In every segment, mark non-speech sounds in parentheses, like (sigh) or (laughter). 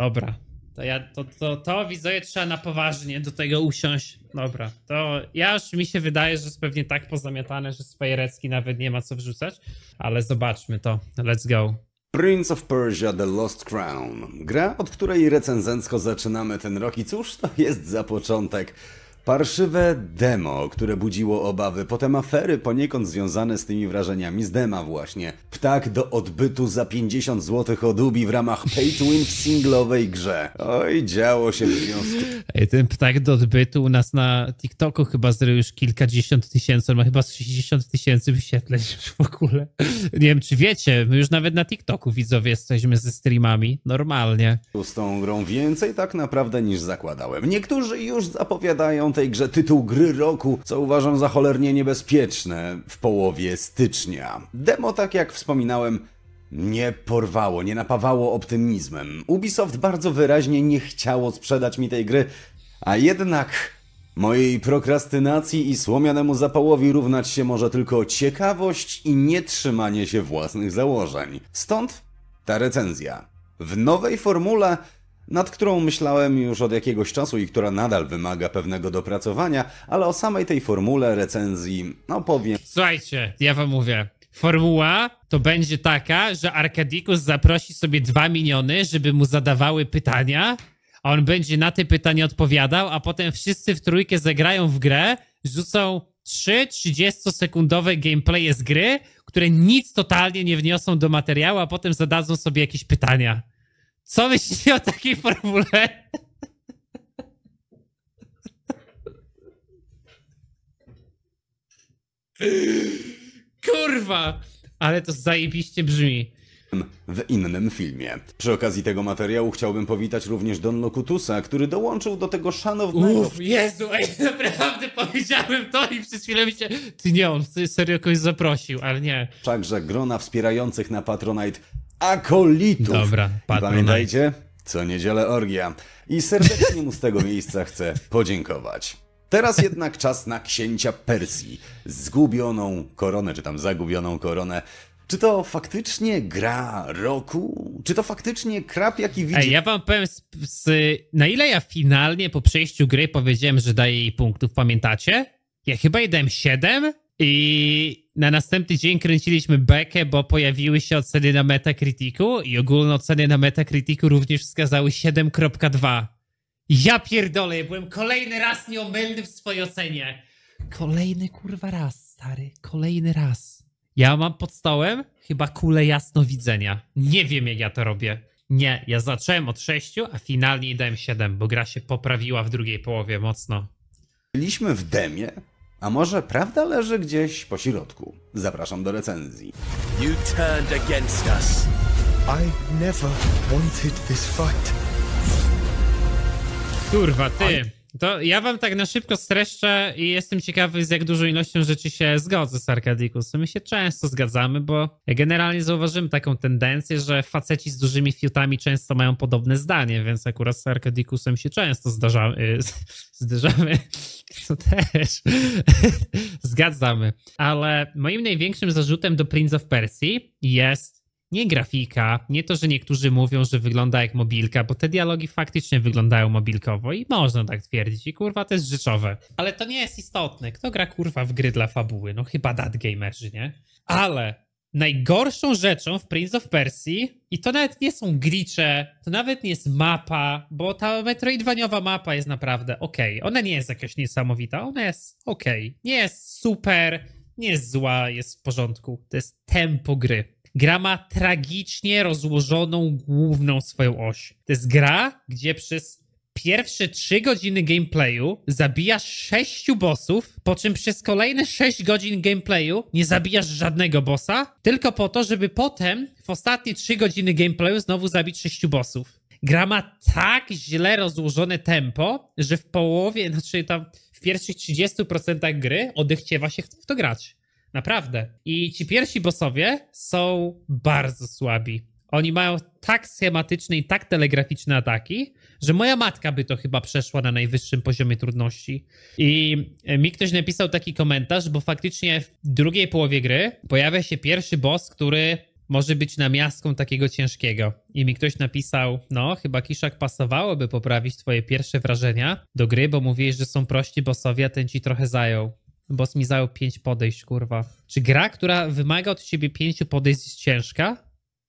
Dobra. To ja to, to, to widzowie trzeba na poważnie do tego usiąść. Dobra, to ja już mi się wydaje, że jest pewnie tak pozamiatane, że swoje recki nawet nie ma co wrzucać, ale zobaczmy to. Let's go. Prince of Persia The Lost Crown. Gra, od której recenzencko zaczynamy ten rok i cóż to jest za początek. Parszywe demo, które budziło obawy, potem afery poniekąd związane z tymi wrażeniami z dema właśnie. Ptak do odbytu za 50 zł od Ubi w ramach pay to win w singlowej grze. Oj, działo się w związku. Ej, ten ptak do odbytu u nas na TikToku chyba zrył już kilkadziesiąt tysięcy, on ma chyba 60 tysięcy wyświetleń już w ogóle. Nie wiem, czy wiecie, my już nawet na TikToku widzowie jesteśmy ze streamami, normalnie. Z tą grą więcej tak naprawdę niż zakładałem. Niektórzy już zapowiadają te tej grze tytuł gry roku, co uważam za cholernie niebezpieczne w połowie stycznia. Demo, tak jak wspominałem, nie porwało, nie napawało optymizmem. Ubisoft bardzo wyraźnie nie chciało sprzedać mi tej gry, a jednak mojej prokrastynacji i słomianemu zapałowi równać się może tylko ciekawość i nietrzymanie się własnych założeń. Stąd ta recenzja. W nowej formule nad którą myślałem już od jakiegoś czasu i która nadal wymaga pewnego dopracowania, ale o samej tej formule recenzji no powiem. Słuchajcie, ja wam mówię, formuła to będzie taka, że Arkadikus zaprosi sobie dwa miniony, żeby mu zadawały pytania, a on będzie na te pytania odpowiadał, a potem wszyscy w trójkę zagrają w grę, rzucą trzy 30-sekundowe gameplaye z gry, które nic totalnie nie wniosą do materiału, a potem zadadzą sobie jakieś pytania. Co myślisz o takiej formule? Kurwa! Ale to zajebiście brzmi. W innym filmie. Przy okazji tego materiału chciałbym powitać również Don który dołączył do tego szanownego... Uff, Jezu, ej, naprawdę powiedziałem to i przez chwilę mi się... Ty nie, on serio kogoś zaprosił, ale nie. Wszakże grona wspierających na Patronite akolitów. Dobra, I pamiętajcie, co niedzielę orgia. I serdecznie mu z tego miejsca chcę podziękować. Teraz jednak czas na księcia Persji. Zgubioną koronę, czy tam zagubioną koronę. Czy to faktycznie gra roku? Czy to faktycznie krab, jaki widzi? Ej, ja wam powiem, z, z, na ile ja finalnie po przejściu gry powiedziałem, że daję jej punktów, pamiętacie? Ja chyba jej dałem 7? I na następny dzień kręciliśmy bekę, bo pojawiły się oceny na Metacriticu i ogólne oceny na Metacriticu również wskazały 7.2. Ja pierdolę, ja byłem kolejny raz nieomylny w swojej ocenie. Kolejny kurwa raz, stary, kolejny raz. Ja mam pod stołem chyba kulę jasnowidzenia. Nie wiem jak ja to robię. Nie, ja zacząłem od 6, a finalnie dałem 7, bo gra się poprawiła w drugiej połowie mocno. Byliśmy w demie, a może prawda leży gdzieś po środku? Zapraszam do recenzji. You turned against us. I never wanted this fight. Kurwa, ty! To ja wam tak na szybko streszczę i jestem ciekawy, z jak dużą ilością rzeczy się zgodzę z Arkadikusem. My się często zgadzamy, bo generalnie zauważyłem taką tendencję, że faceci z dużymi fiutami często mają podobne zdanie, więc akurat z Arkadikusem się często zdarzamy, (laughs) zderzamy. To też (laughs) zgadzamy. Ale moim największym zarzutem do Prince of Persia jest nie grafika, nie to, że niektórzy mówią, że wygląda jak mobilka, bo te dialogi faktycznie wyglądają mobilkowo i można tak twierdzić. I kurwa, to jest rzeczowe. Ale to nie jest istotne. Kto gra kurwa w gry dla fabuły? No chyba gamerzy, nie? Ale najgorszą rzeczą w Prince of Persia, i to nawet nie są glicze, to nawet nie jest mapa, bo ta metroidwaniowa mapa jest naprawdę okej. Okay. Ona nie jest jakaś niesamowita, ona jest okej. Okay. Nie jest super, nie jest zła, jest w porządku. To jest tempo gry Gra ma tragicznie rozłożoną główną swoją oś. To jest gra, gdzie przez pierwsze 3 godziny gameplayu zabijasz 6 bossów, po czym przez kolejne 6 godzin gameplayu nie zabijasz żadnego bossa, tylko po to, żeby potem w ostatnie 3 godziny gameplayu znowu zabić 6 bossów. Gra ma tak źle rozłożone tempo, że w połowie, znaczy tam w pierwszych 30% gry odechciewa się w to grać. Naprawdę. I ci pierwsi bossowie są bardzo słabi. Oni mają tak schematyczne i tak telegraficzne ataki, że moja matka by to chyba przeszła na najwyższym poziomie trudności. I e, mi ktoś napisał taki komentarz, bo faktycznie w drugiej połowie gry pojawia się pierwszy boss, który może być namiastką takiego ciężkiego. I mi ktoś napisał, no chyba Kiszak pasowałoby poprawić twoje pierwsze wrażenia do gry, bo mówiłeś, że są prości bossowie, a ten ci trochę zajął boss mi zajął 5 podejść, kurwa. Czy gra, która wymaga od ciebie 5 podejść jest ciężka?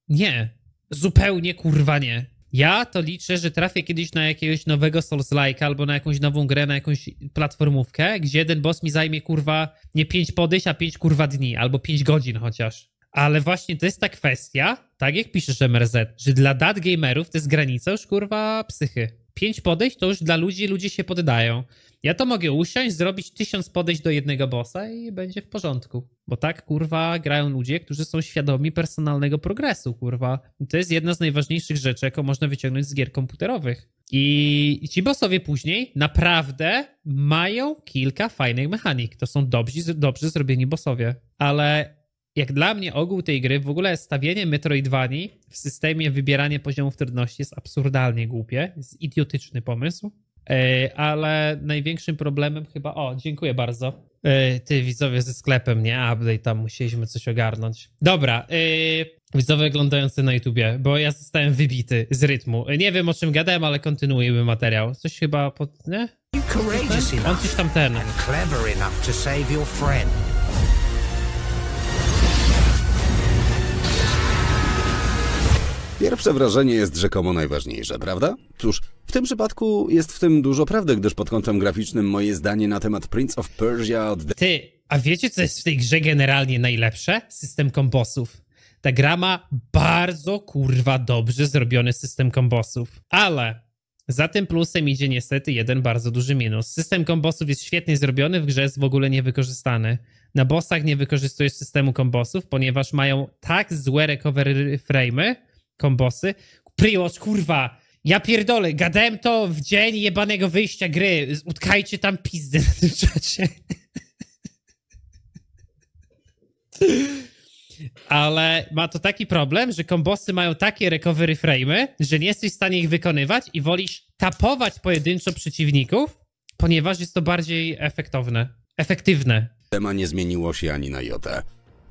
Nie. Zupełnie kurwa nie. Ja to liczę, że trafię kiedyś na jakiegoś nowego souls -like, albo na jakąś nową grę, na jakąś platformówkę, gdzie jeden boss mi zajmie kurwa nie 5 podejść, a 5 kurwa dni, albo 5 godzin chociaż. Ale właśnie to jest ta kwestia, tak jak piszesz MRZ, że dla dat gamerów to jest granica już kurwa psychy. Pięć podejść to już dla ludzi, ludzie się poddają. Ja to mogę usiąść, zrobić tysiąc podejść do jednego bossa i będzie w porządku. Bo tak, kurwa, grają ludzie, którzy są świadomi personalnego progresu, kurwa. I to jest jedna z najważniejszych rzeczy, jaką można wyciągnąć z gier komputerowych. I ci bossowie później naprawdę mają kilka fajnych mechanik. To są dobrzy, dobrze zrobieni bossowie. Ale jak dla mnie ogół tej gry, w ogóle stawienie Metroidvanii w systemie wybierania poziomów trudności jest absurdalnie głupie, jest idiotyczny pomysł. E, ale największym problemem chyba. O, dziękuję bardzo. E, ty widzowie ze sklepem, nie? Update, tam musieliśmy coś ogarnąć. Dobra, e, widzowie oglądający na YouTubie, bo ja zostałem wybity z rytmu. Nie wiem o czym gadałem, ale kontynuujmy materiał. Coś chyba pod. Nie? On coś tam ten. Pierwsze wrażenie jest rzekomo najważniejsze, prawda? Cóż, w tym przypadku jest w tym dużo prawdy, gdyż pod kątem graficznym moje zdanie na temat Prince of Persia od... Ty, a wiecie co jest w tej grze generalnie najlepsze? System kombosów. Ta gra ma bardzo kurwa dobrze zrobiony system kombosów, ale za tym plusem idzie niestety jeden bardzo duży minus. System kombosów jest świetnie zrobiony, w grze jest w ogóle niewykorzystany. Na bossach nie wykorzystujesz systemu kombosów, ponieważ mają tak złe recovery frame'y, kombosy. Prios, kurwa, ja pierdolę, gadałem to w dzień jebanego wyjścia gry. Utkajcie tam pizdy, na tym czacie. Ale ma to taki problem, że kombosy mają takie recovery frame'y, że nie jesteś w stanie ich wykonywać i wolisz tapować pojedynczo przeciwników, ponieważ jest to bardziej efektowne, efektywne. Tema nie zmieniło się ani na jota.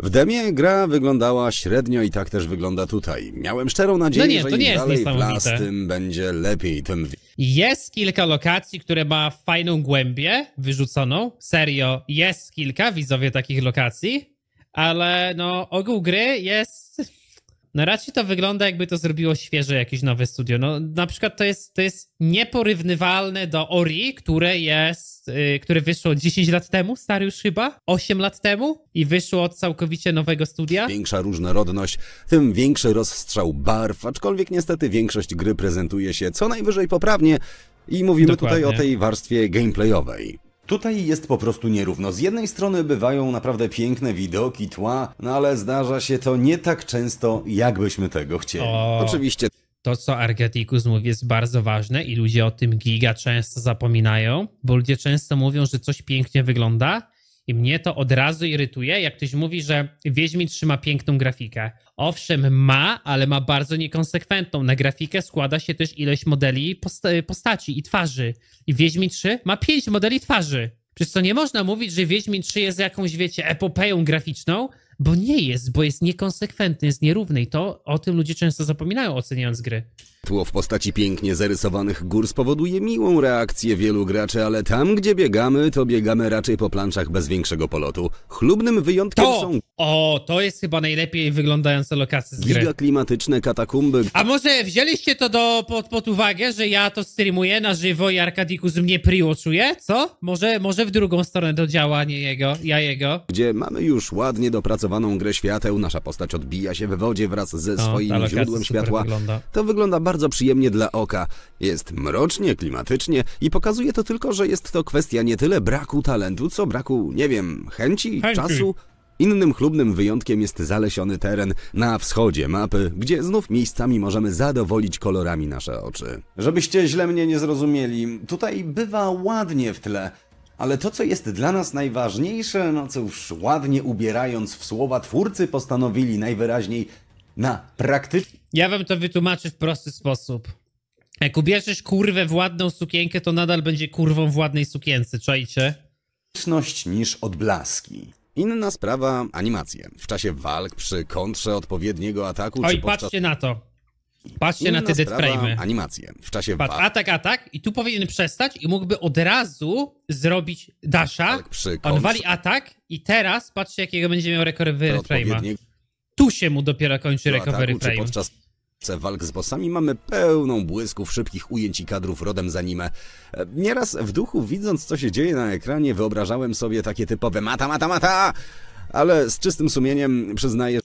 W demie gra wyglądała średnio i tak też wygląda tutaj. Miałem szczerą nadzieję, no nie, że to nie jest dalej las, tym będzie lepiej. Tym... Jest kilka lokacji, które ma fajną głębię wyrzuconą. Serio, jest kilka widzowie takich lokacji, ale no ogół gry jest no raczej to wygląda jakby to zrobiło świeże jakieś nowe studio. No na przykład to jest, to jest nieporównywalne do Ori, które jest, yy, które wyszło 10 lat temu, stary już chyba, 8 lat temu i wyszło od całkowicie nowego studia. Większa różnorodność, tym większy rozstrzał barw, aczkolwiek niestety większość gry prezentuje się co najwyżej poprawnie i mówimy Dokładnie. tutaj o tej warstwie gameplayowej. Tutaj jest po prostu nierówno. Z jednej strony bywają naprawdę piękne widoki, tła, no ale zdarza się to nie tak często, jakbyśmy tego chcieli. O, Oczywiście. To, co Argeticus mówi, jest bardzo ważne i ludzie o tym giga często zapominają, bo ludzie często mówią, że coś pięknie wygląda, i mnie to od razu irytuje, jak ktoś mówi, że Wiedźmin trzyma piękną grafikę. Owszem, ma, ale ma bardzo niekonsekwentną. Na grafikę składa się też ilość modeli post postaci i twarzy. I Wiedźmin 3 ma pięć modeli twarzy. Przez co nie można mówić, że Wiedźmin 3 jest jakąś, wiecie, epopeją graficzną, bo nie jest, bo jest niekonsekwentny, jest nierówny i to o tym ludzie często zapominają oceniając gry. Tło w postaci pięknie zarysowanych gór spowoduje miłą reakcję wielu graczy, ale tam, gdzie biegamy, to biegamy raczej po planszach bez większego polotu. Chlubnym wyjątkiem to! są... O, to jest chyba najlepiej wyglądające lokacje z gry. Gigaklimatyczne katakumby... A może wzięliście to do, pod, pod uwagę, że ja to streamuję na żywo i Arkadikus mnie priłoczuje? Co? Może, może w drugą stronę do działania jego, ja jego? Gdzie mamy już ładnie dopracowaną grę świateł, nasza postać odbija się w wodzie wraz ze o, swoim źródłem światła. Wygląda. To wygląda bardzo bardzo przyjemnie dla oka. Jest mrocznie, klimatycznie i pokazuje to tylko, że jest to kwestia nie tyle braku talentu, co braku, nie wiem, chęci, chęci. czasu. Innym chlubnym wyjątkiem jest zalesiony teren na wschodzie mapy, gdzie znów miejscami możemy zadowolić kolorami nasze oczy. Żebyście źle mnie nie zrozumieli, tutaj bywa ładnie w tle. Ale to, co jest dla nas najważniejsze, no cóż, ładnie ubierając w słowa twórcy postanowili najwyraźniej na praktycznie ja wam to wytłumaczę w prosty sposób. Jak ubierzesz kurwę w ładną sukienkę, to nadal będzie kurwą w ładnej sukience, czajcie? Liczność niż odblaski. Inna sprawa animacje. W czasie walk, przy kontrze odpowiedniego ataku... Oj, czy podczas... patrzcie na to. Patrzcie Inna na te deadframe'y. animacje. W czasie walk... atak, atak i tu powinien przestać i mógłby od razu zrobić dasha. Tak, On wali atak i teraz patrzcie jakiego będzie miał rekord reframe'a. Odpowiedniego tu się mu dopiero kończy recovery ataku, frame. podczas walk z bossami mamy pełną błysków, szybkich ujęć i kadrów rodem za nimę e, Nieraz w duchu, widząc co się dzieje na ekranie, wyobrażałem sobie takie typowe mata, mata, mata! Ale z czystym sumieniem przyznaję,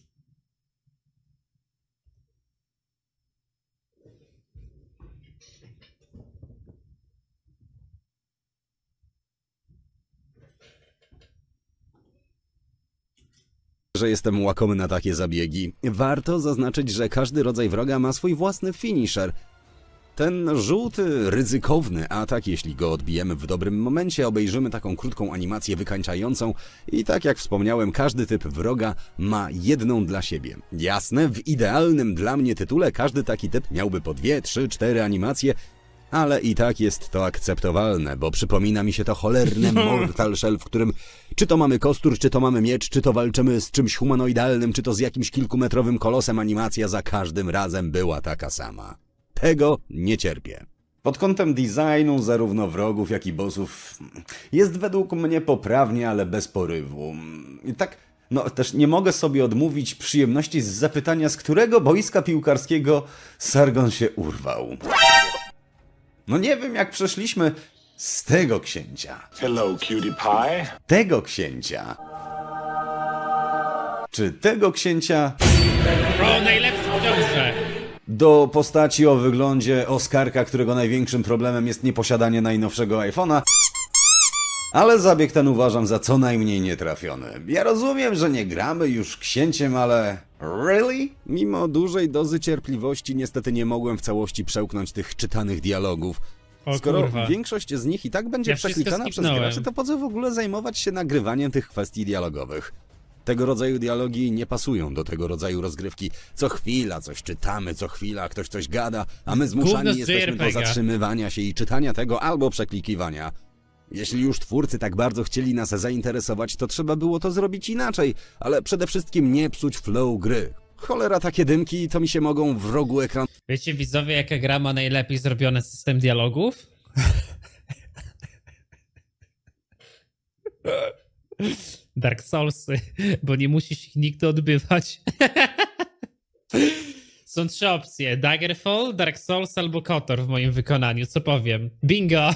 że jestem łakomy na takie zabiegi. Warto zaznaczyć, że każdy rodzaj wroga ma swój własny finisher. Ten żółty, ryzykowny atak, jeśli go odbijemy w dobrym momencie, obejrzymy taką krótką animację wykańczającą i tak jak wspomniałem, każdy typ wroga ma jedną dla siebie. Jasne, w idealnym dla mnie tytule każdy taki typ miałby po dwie, trzy, cztery animacje, ale i tak jest to akceptowalne, bo przypomina mi się to cholerne (laughs) Mortal Shell, w którym czy to mamy kostur, czy to mamy miecz, czy to walczymy z czymś humanoidalnym, czy to z jakimś kilkumetrowym kolosem, animacja za każdym razem była taka sama. Tego nie cierpię. Pod kątem designu zarówno wrogów, jak i bossów jest według mnie poprawnie, ale bez porywu. I tak, no też nie mogę sobie odmówić przyjemności z zapytania, z którego boiska piłkarskiego Sargon się urwał. No nie wiem, jak przeszliśmy z tego księcia. Hello, cutie pie. Tego księcia. Czy tego księcia... najlepszy, Do postaci o wyglądzie Oskarka, którego największym problemem jest nieposiadanie najnowszego iPhone'a. Ale zabieg ten uważam za co najmniej nietrafiony. Ja rozumiem, że nie gramy już księciem, ale... Really? Mimo dużej dozy cierpliwości niestety nie mogłem w całości przełknąć tych czytanych dialogów. O, Skoro kurwa. większość z nich i tak będzie ja przekliczana przez graczy, to po co w ogóle zajmować się nagrywaniem tych kwestii dialogowych? Tego rodzaju dialogi nie pasują do tego rodzaju rozgrywki. Co chwila coś czytamy, co chwila ktoś coś gada, a my zmuszani jesteśmy do zatrzymywania się i czytania tego albo przeklikiwania. Jeśli już twórcy tak bardzo chcieli nas zainteresować, to trzeba było to zrobić inaczej, ale przede wszystkim nie psuć flow gry. Cholera, takie dymki to mi się mogą w rogu ekranu... Wiecie widzowie, jaka gra ma najlepiej zrobiony system dialogów? (laughs) Dark Soulsy, bo nie musisz ich nigdy odbywać. (laughs) Są trzy opcje: Daggerfall, Dark Souls albo Kotor w moim wykonaniu, co powiem. Bingo! (laughs)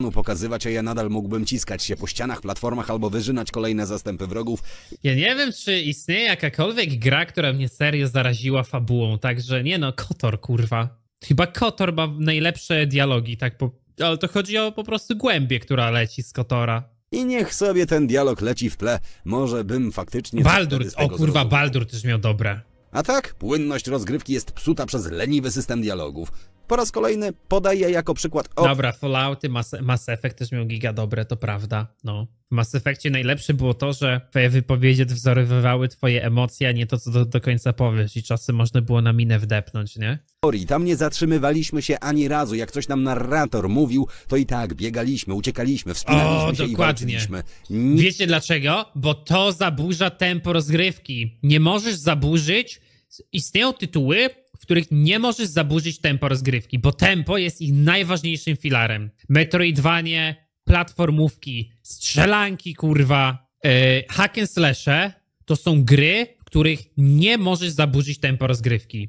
mu pokazywać, a ja nadal mógłbym ciskać się po ścianach, platformach albo wyżynać kolejne zastępy wrogów. Ja nie wiem, czy istnieje jakakolwiek gra, która mnie serio zaraziła fabułą, także nie no, Kotor kurwa. Chyba Kotor ma najlepsze dialogi, tak po... ale to chodzi o po prostu głębię, która leci z Kotora. I niech sobie ten dialog leci w tle, może bym faktycznie... Baldur, o kurwa, zrozumiał. Baldur też miał dobre. A tak, płynność rozgrywki jest psuta przez leniwy system dialogów po raz kolejny podaję jako przykład. O... Dobra, Fallouty, Mass, Mass Effect też miał giga dobre, to prawda. No. W Mass Effectie najlepsze było to, że twoje wypowiedzi wzorowywały twoje emocje, a nie to, co do, do końca powiesz i czasem można było na minę wdepnąć, nie? Tam nie zatrzymywaliśmy się ani razu. Jak coś nam narrator mówił, to i tak biegaliśmy, uciekaliśmy, wspinaliśmy o, się dokładnie. i Wiecie dlaczego? Bo to zaburza tempo rozgrywki. Nie możesz zaburzyć istnieją tytuły, w których nie możesz zaburzyć tempo rozgrywki, bo tempo jest ich najważniejszym filarem. Metroidvanie, platformówki, strzelanki, kurwa, yy, hack and slashe to są gry, w których nie możesz zaburzyć tempo rozgrywki.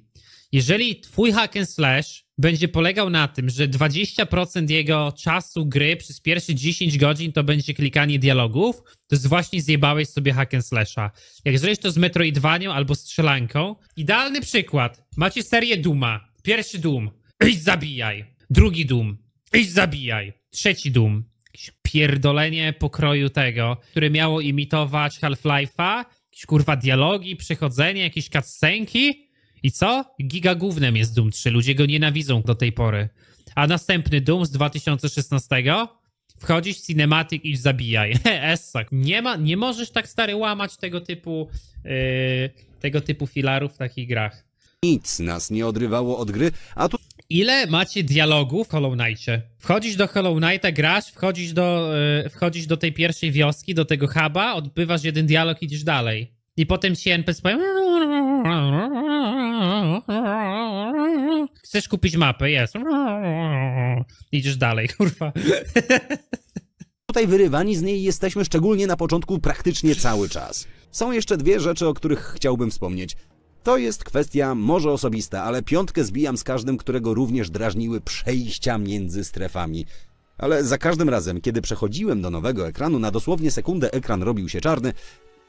Jeżeli twój hack and slash będzie polegał na tym, że 20% jego czasu gry przez pierwsze 10 godzin to będzie klikanie dialogów, to jest właśnie zjebałeś sobie hack and slasha. Jak zrobisz to z Metroidvanią albo strzelanką, idealny przykład. Macie serię Duma. Pierwszy Doom. Idź zabijaj. Drugi Doom. Idź zabijaj. Trzeci Doom. Jakieś pierdolenie pokroju tego, które miało imitować Half-Life'a. Jakieś kurwa dialogi, przechodzenie, jakieś cutscenki i co? Giga głównym jest Doom 3, ludzie go nienawidzą do tej pory. A następny Doom z 2016? Wchodzisz, cinematyk i zabijaj. (laughs) Essak. Nie, ma, nie możesz tak stary łamać tego typu, yy, tego typu filarów w takich grach. Nic nas nie odrywało od gry, a tu... Ile macie dialogów w Hollow Knightie? Wchodzisz do Hollow Knighta, grasz, wchodzisz do, yy, wchodzisz do tej pierwszej wioski, do tego huba, odbywasz jeden dialog i idziesz dalej. I potem się NPC powiem... Chcesz kupić mapę? Jest. Idziesz dalej, kurwa. Tutaj wyrywani z niej jesteśmy szczególnie na początku praktycznie cały czas. Są jeszcze dwie rzeczy, o których chciałbym wspomnieć. To jest kwestia może osobista, ale piątkę zbijam z każdym, którego również drażniły przejścia między strefami. Ale za każdym razem, kiedy przechodziłem do nowego ekranu, na dosłownie sekundę ekran robił się czarny,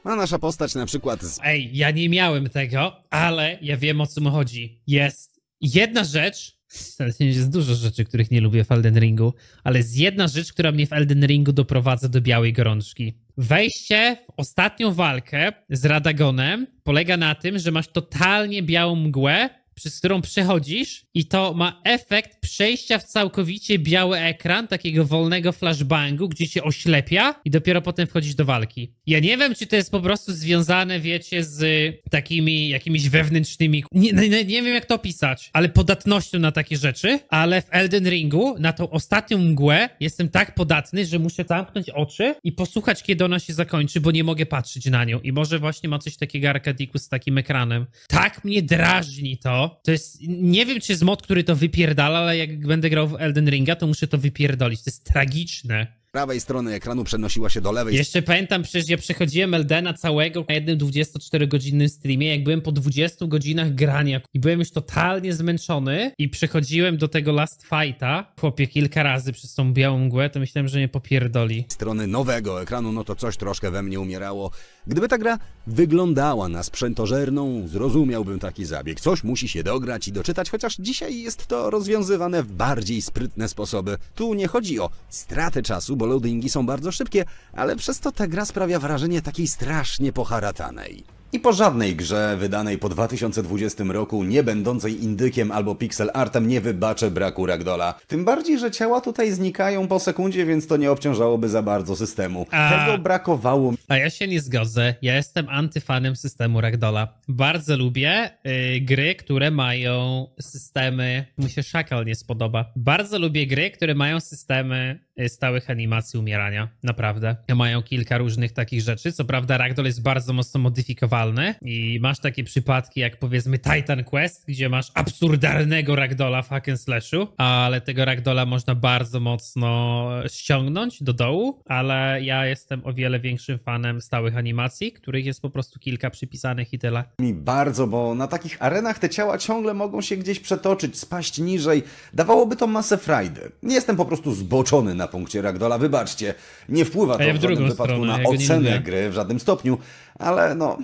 ma nasza postać na przykład z... Ej, ja nie miałem tego, ale ja wiem o co mu chodzi. Jest jedna rzecz, (laughs) jest dużo rzeczy, których nie lubię w Elden Ringu, ale jest jedna rzecz, która mnie w Elden Ringu doprowadza do białej gorączki. Wejście w ostatnią walkę z Radagonem polega na tym, że masz totalnie białą mgłę przez którą przechodzisz i to ma efekt przejścia w całkowicie biały ekran, takiego wolnego flashbangu, gdzie cię oślepia i dopiero potem wchodzisz do walki. Ja nie wiem, czy to jest po prostu związane, wiecie, z y, takimi jakimiś wewnętrznymi... Nie, nie, nie wiem, jak to opisać, ale podatnością na takie rzeczy, ale w Elden Ringu na tą ostatnią mgłę jestem tak podatny, że muszę zamknąć oczy i posłuchać, kiedy ona się zakończy, bo nie mogę patrzeć na nią i może właśnie ma coś takiego Arkadiku z takim ekranem. Tak mnie drażni to, to. jest, nie wiem czy jest mod, który to wypierdala, ale jak będę grał w Elden Ringa, to muszę to wypierdolić. To jest tragiczne prawej strony ekranu przenosiła się do lewej. Jeszcze pamiętam, przecież ja przechodziłem na całego na jednym 24-godzinnym streamie, jak byłem po 20 godzinach grania i byłem już totalnie zmęczony i przechodziłem do tego Last Fighta, chłopie, kilka razy przez tą białą mgłę, to myślałem, że mnie popierdoli. Strony nowego ekranu, no to coś troszkę we mnie umierało. Gdyby ta gra wyglądała na sprzętożerną, zrozumiałbym taki zabieg. Coś musi się dograć i doczytać, chociaż dzisiaj jest to rozwiązywane w bardziej sprytne sposoby. Tu nie chodzi o stratę czasu, bo loadingi są bardzo szybkie, ale przez to ta gra sprawia wrażenie takiej strasznie poharatanej. I po żadnej grze wydanej po 2020 roku, nie będącej indykiem albo pixel artem, nie wybaczę braku ragdola. Tym bardziej, że ciała tutaj znikają po sekundzie, więc to nie obciążałoby za bardzo systemu. A... Tego brakowało. A ja się nie zgodzę. Ja jestem antyfanem systemu ragdola. Bardzo lubię yy, gry, które mają systemy... Mu się szakal nie spodoba. Bardzo lubię gry, które mają systemy E, stałych animacji umierania, naprawdę. Mają kilka różnych takich rzeczy. Co prawda Ragdoll jest bardzo mocno modyfikowalny i masz takie przypadki jak powiedzmy Titan Quest, gdzie masz absurdalnego Ragdola w hack and slashu, ale tego Ragdola można bardzo mocno ściągnąć do dołu, ale ja jestem o wiele większym fanem stałych animacji, których jest po prostu kilka przypisanych i tyle. Mi bardzo, bo na takich arenach te ciała ciągle mogą się gdzieś przetoczyć, spaść niżej. Dawałoby to masę frajdy. Nie jestem po prostu zboczony na punkcie Ragdola, wybaczcie. Nie wpływa to ja w, w żadnym wypadku na ocenę gry w żadnym stopniu, ale no,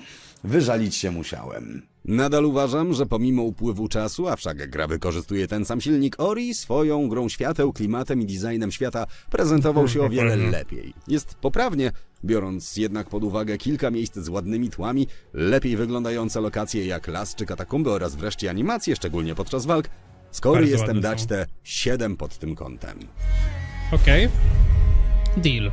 wyżalić się musiałem. Nadal uważam, że pomimo upływu czasu, a wszak gra wykorzystuje ten sam silnik, Ori swoją grą świateł, klimatem i designem świata prezentował się o wiele (laughs) lepiej. Jest poprawnie, biorąc jednak pod uwagę kilka miejsc z ładnymi tłami, lepiej wyglądające lokacje jak las czy katakumby oraz wreszcie animacje, szczególnie podczas walk, skory jestem dać te 7 pod tym kątem. Ok. Deal.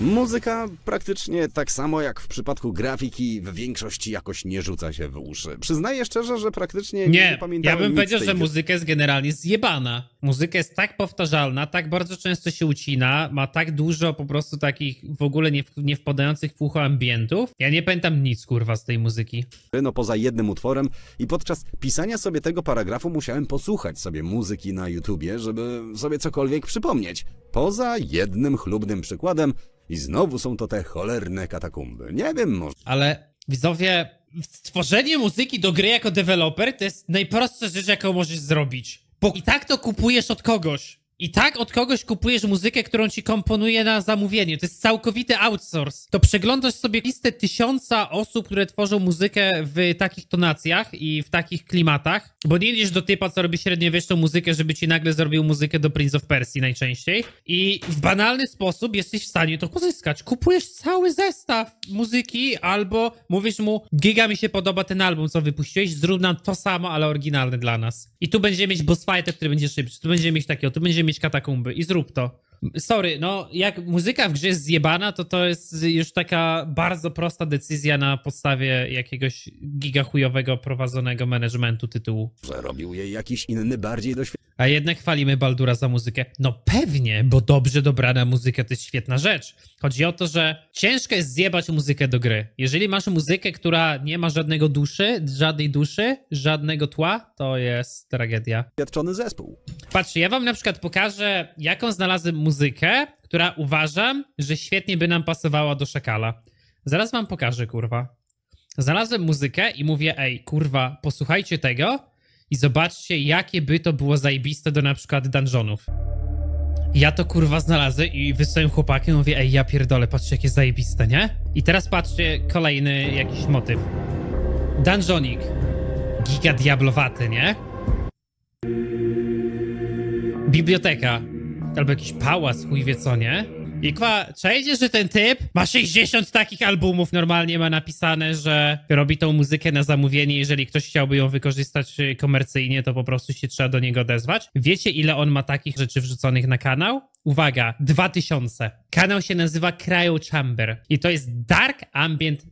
Muzyka praktycznie tak samo jak w przypadku grafiki w większości jakoś nie rzuca się w uszy. Przyznaję szczerze, że praktycznie nie, nie pamiętam. Ja bym powiedział, tej... że muzyka jest generalnie zjebana. Muzyka jest tak powtarzalna, tak bardzo często się ucina, ma tak dużo po prostu takich w ogóle nie, nie wpadających w ucho ambientów. Ja nie pamiętam nic kurwa z tej muzyki. No poza jednym utworem i podczas pisania sobie tego paragrafu musiałem posłuchać sobie muzyki na YouTubie, żeby sobie cokolwiek przypomnieć. Poza jednym chlubnym przykładem i znowu są to te cholerne katakumby. Nie wiem, może... Ale widzowie, stworzenie muzyki do gry jako deweloper to jest najprostsza rzecz, jaką możesz zrobić. Bo i tak to kupujesz od kogoś i tak od kogoś kupujesz muzykę, którą ci komponuje na zamówieniu. To jest całkowity outsource. To przeglądasz sobie listę tysiąca osób, które tworzą muzykę w takich tonacjach i w takich klimatach, bo nie idziesz do typa, co robi średniowieczną muzykę, żeby ci nagle zrobił muzykę do Prince of Persia najczęściej. I w banalny sposób jesteś w stanie to pozyskać. Kupujesz cały zestaw muzyki albo mówisz mu, giga mi się podoba ten album, co wypuściłeś, zrób nam to samo, ale oryginalne dla nas. I tu będziemy mieć boss fighter, który będzie szybszy, tu będziemy mieć takiego, tu będziemy mieć mieć katakumby i zrób to sorry, no jak muzyka w grze jest zjebana, to to jest już taka bardzo prosta decyzja na podstawie jakiegoś gigachujowego prowadzonego managementu tytułu. Robił jej jakiś inny, bardziej doświadczony. A jednak chwalimy Baldura za muzykę. No pewnie, bo dobrze dobrana muzyka to jest świetna rzecz. Chodzi o to, że ciężko jest zjebać muzykę do gry. Jeżeli masz muzykę, która nie ma żadnego duszy, żadnej duszy, żadnego tła, to jest tragedia. Świadczony zespół. Patrz, ja wam na przykład pokażę, jaką znalazłem muzykę muzykę, która uważam, że świetnie by nam pasowała do szakala. Zaraz wam pokażę, kurwa. Znalazłem muzykę i mówię, ej, kurwa, posłuchajcie tego i zobaczcie, jakie by to było zajbiste do na przykład dungeonów. Ja to kurwa znalazłem i wysłałem chłopakiem, mówię, ej, ja pierdolę, patrzcie, jakie zajebiste, nie? I teraz patrzcie, kolejny jakiś motyw. Dungeonik. Giga diablowaty, nie? Biblioteka albo jakiś pałac, chuj wie co, nie? I kwa, przejdzie, że ten typ ma 60 takich albumów, normalnie ma napisane, że robi tą muzykę na zamówienie, jeżeli ktoś chciałby ją wykorzystać y, komercyjnie, to po prostu się trzeba do niego odezwać. Wiecie, ile on ma takich rzeczy wrzuconych na kanał? Uwaga, 2000. Kanał się nazywa Cryo Chamber i to jest Dark Ambient y,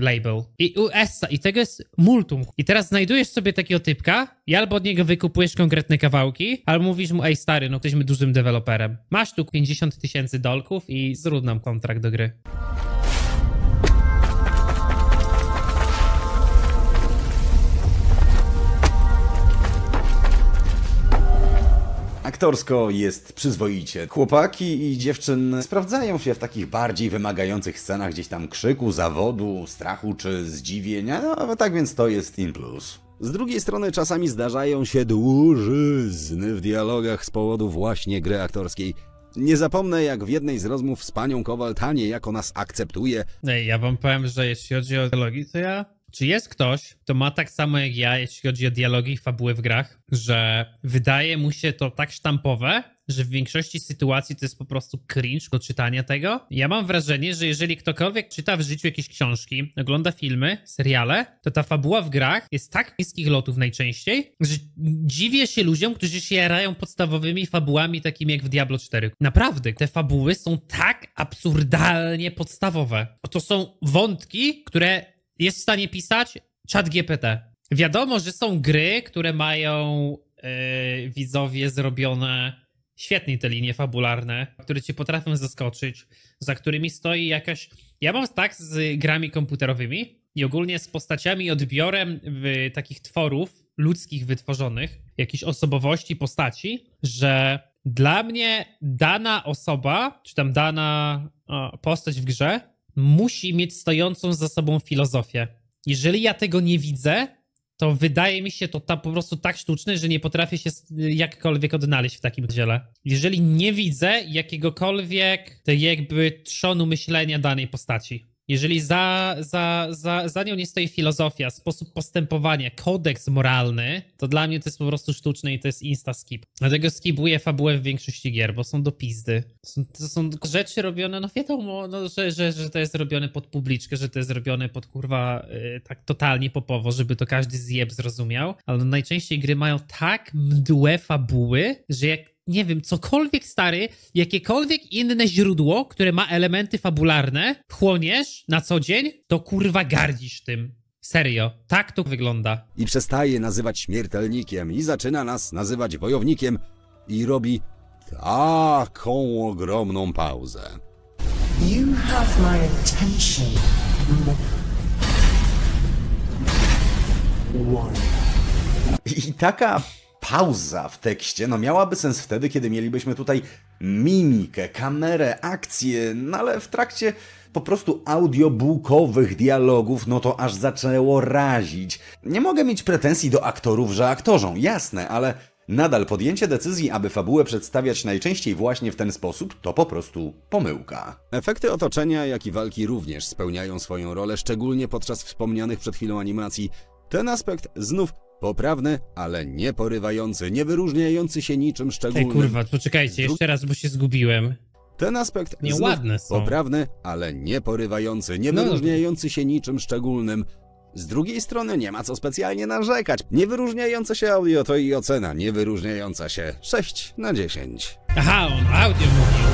Label. I USA, i tego jest multum. I teraz znajdujesz sobie takiego typka i albo od niego wykupujesz konkretne kawałki, albo mówisz mu, ej stary, no jesteśmy dużym deweloperem. Masz tu 50 tysięcy dolków i zrób nam kontrakt do gry. aktorsko jest przyzwoicie. Chłopaki i dziewczyn sprawdzają się w takich bardziej wymagających scenach gdzieś tam krzyku, zawodu, strachu czy zdziwienia, no tak więc to jest in plus. Z drugiej strony czasami zdarzają się dłużyzny w dialogach z powodu właśnie gry aktorskiej. Nie zapomnę, jak w jednej z rozmów z panią Kowaltanie, jak ona nas akceptuje. Ej, no ja wam powiem, że jeśli chodzi o teologii, to ja czy jest ktoś, kto ma tak samo jak ja, jeśli chodzi o dialogi i fabuły w grach, że wydaje mu się to tak sztampowe, że w większości sytuacji to jest po prostu cringe do czytania tego? Ja mam wrażenie, że jeżeli ktokolwiek czyta w życiu jakieś książki, ogląda filmy, seriale, to ta fabuła w grach jest tak niskich lotów najczęściej, że dziwię się ludziom, którzy się jarają podstawowymi fabułami takimi jak w Diablo 4. Naprawdę, te fabuły są tak absurdalnie podstawowe. To są wątki, które jest w stanie pisać czat GPT. Wiadomo, że są gry, które mają yy, widzowie zrobione świetnie te linie fabularne, które cię potrafią zaskoczyć, za którymi stoi jakaś... Ja mam tak z grami komputerowymi i ogólnie z postaciami odbiorem w, takich tworów ludzkich wytworzonych, jakichś osobowości, postaci, że dla mnie dana osoba, czy tam dana postać w grze musi mieć stojącą za sobą filozofię. Jeżeli ja tego nie widzę, to wydaje mi się to ta, po prostu tak sztuczne, że nie potrafię się jakkolwiek odnaleźć w takim dziele. Jeżeli nie widzę jakiegokolwiek tej jakby trzonu myślenia danej postaci. Jeżeli za, za, za, za nią nie stoi filozofia, sposób postępowania, kodeks moralny, to dla mnie to jest po prostu sztuczne i to jest insta skip. Dlatego skipuję fabułę w większości gier, bo są do pizdy. To są, to są rzeczy robione, no wiadomo, no, że, że, że to jest robione pod publiczkę, że to jest robione pod kurwa yy, tak totalnie popowo, żeby to każdy zjeb zrozumiał, ale najczęściej gry mają tak mdłe fabuły, że jak nie wiem, cokolwiek stary, jakiekolwiek inne źródło, które ma elementy fabularne, chłoniesz na co dzień, to kurwa gardzisz tym. Serio, tak to wygląda. I przestaje nazywać śmiertelnikiem i zaczyna nas nazywać wojownikiem i robi taką ogromną pauzę. You have my attention. One. I taka pauza w tekście no miałaby sens wtedy, kiedy mielibyśmy tutaj mimikę, kamerę, akcję, no ale w trakcie po prostu audiobookowych dialogów, no to aż zaczęło razić. Nie mogę mieć pretensji do aktorów, że aktorzą, jasne, ale nadal podjęcie decyzji, aby fabułę przedstawiać najczęściej właśnie w ten sposób, to po prostu pomyłka. Efekty otoczenia, jak i walki również spełniają swoją rolę, szczególnie podczas wspomnianych przed chwilą animacji. Ten aspekt znów Poprawny, ale nie porywający, nie wyróżniający się niczym szczególnym. Ej, kurwa, poczekajcie, jeszcze raz, bo się zgubiłem. Ten aspekt nieładny. znów są. poprawny, ale nie porywający, no nie wyróżniający się niczym szczególnym. Z drugiej strony nie ma co specjalnie narzekać. Niewyróżniające się audio to i ocena niewyróżniająca się 6 na 10. Aha, on audio mówił.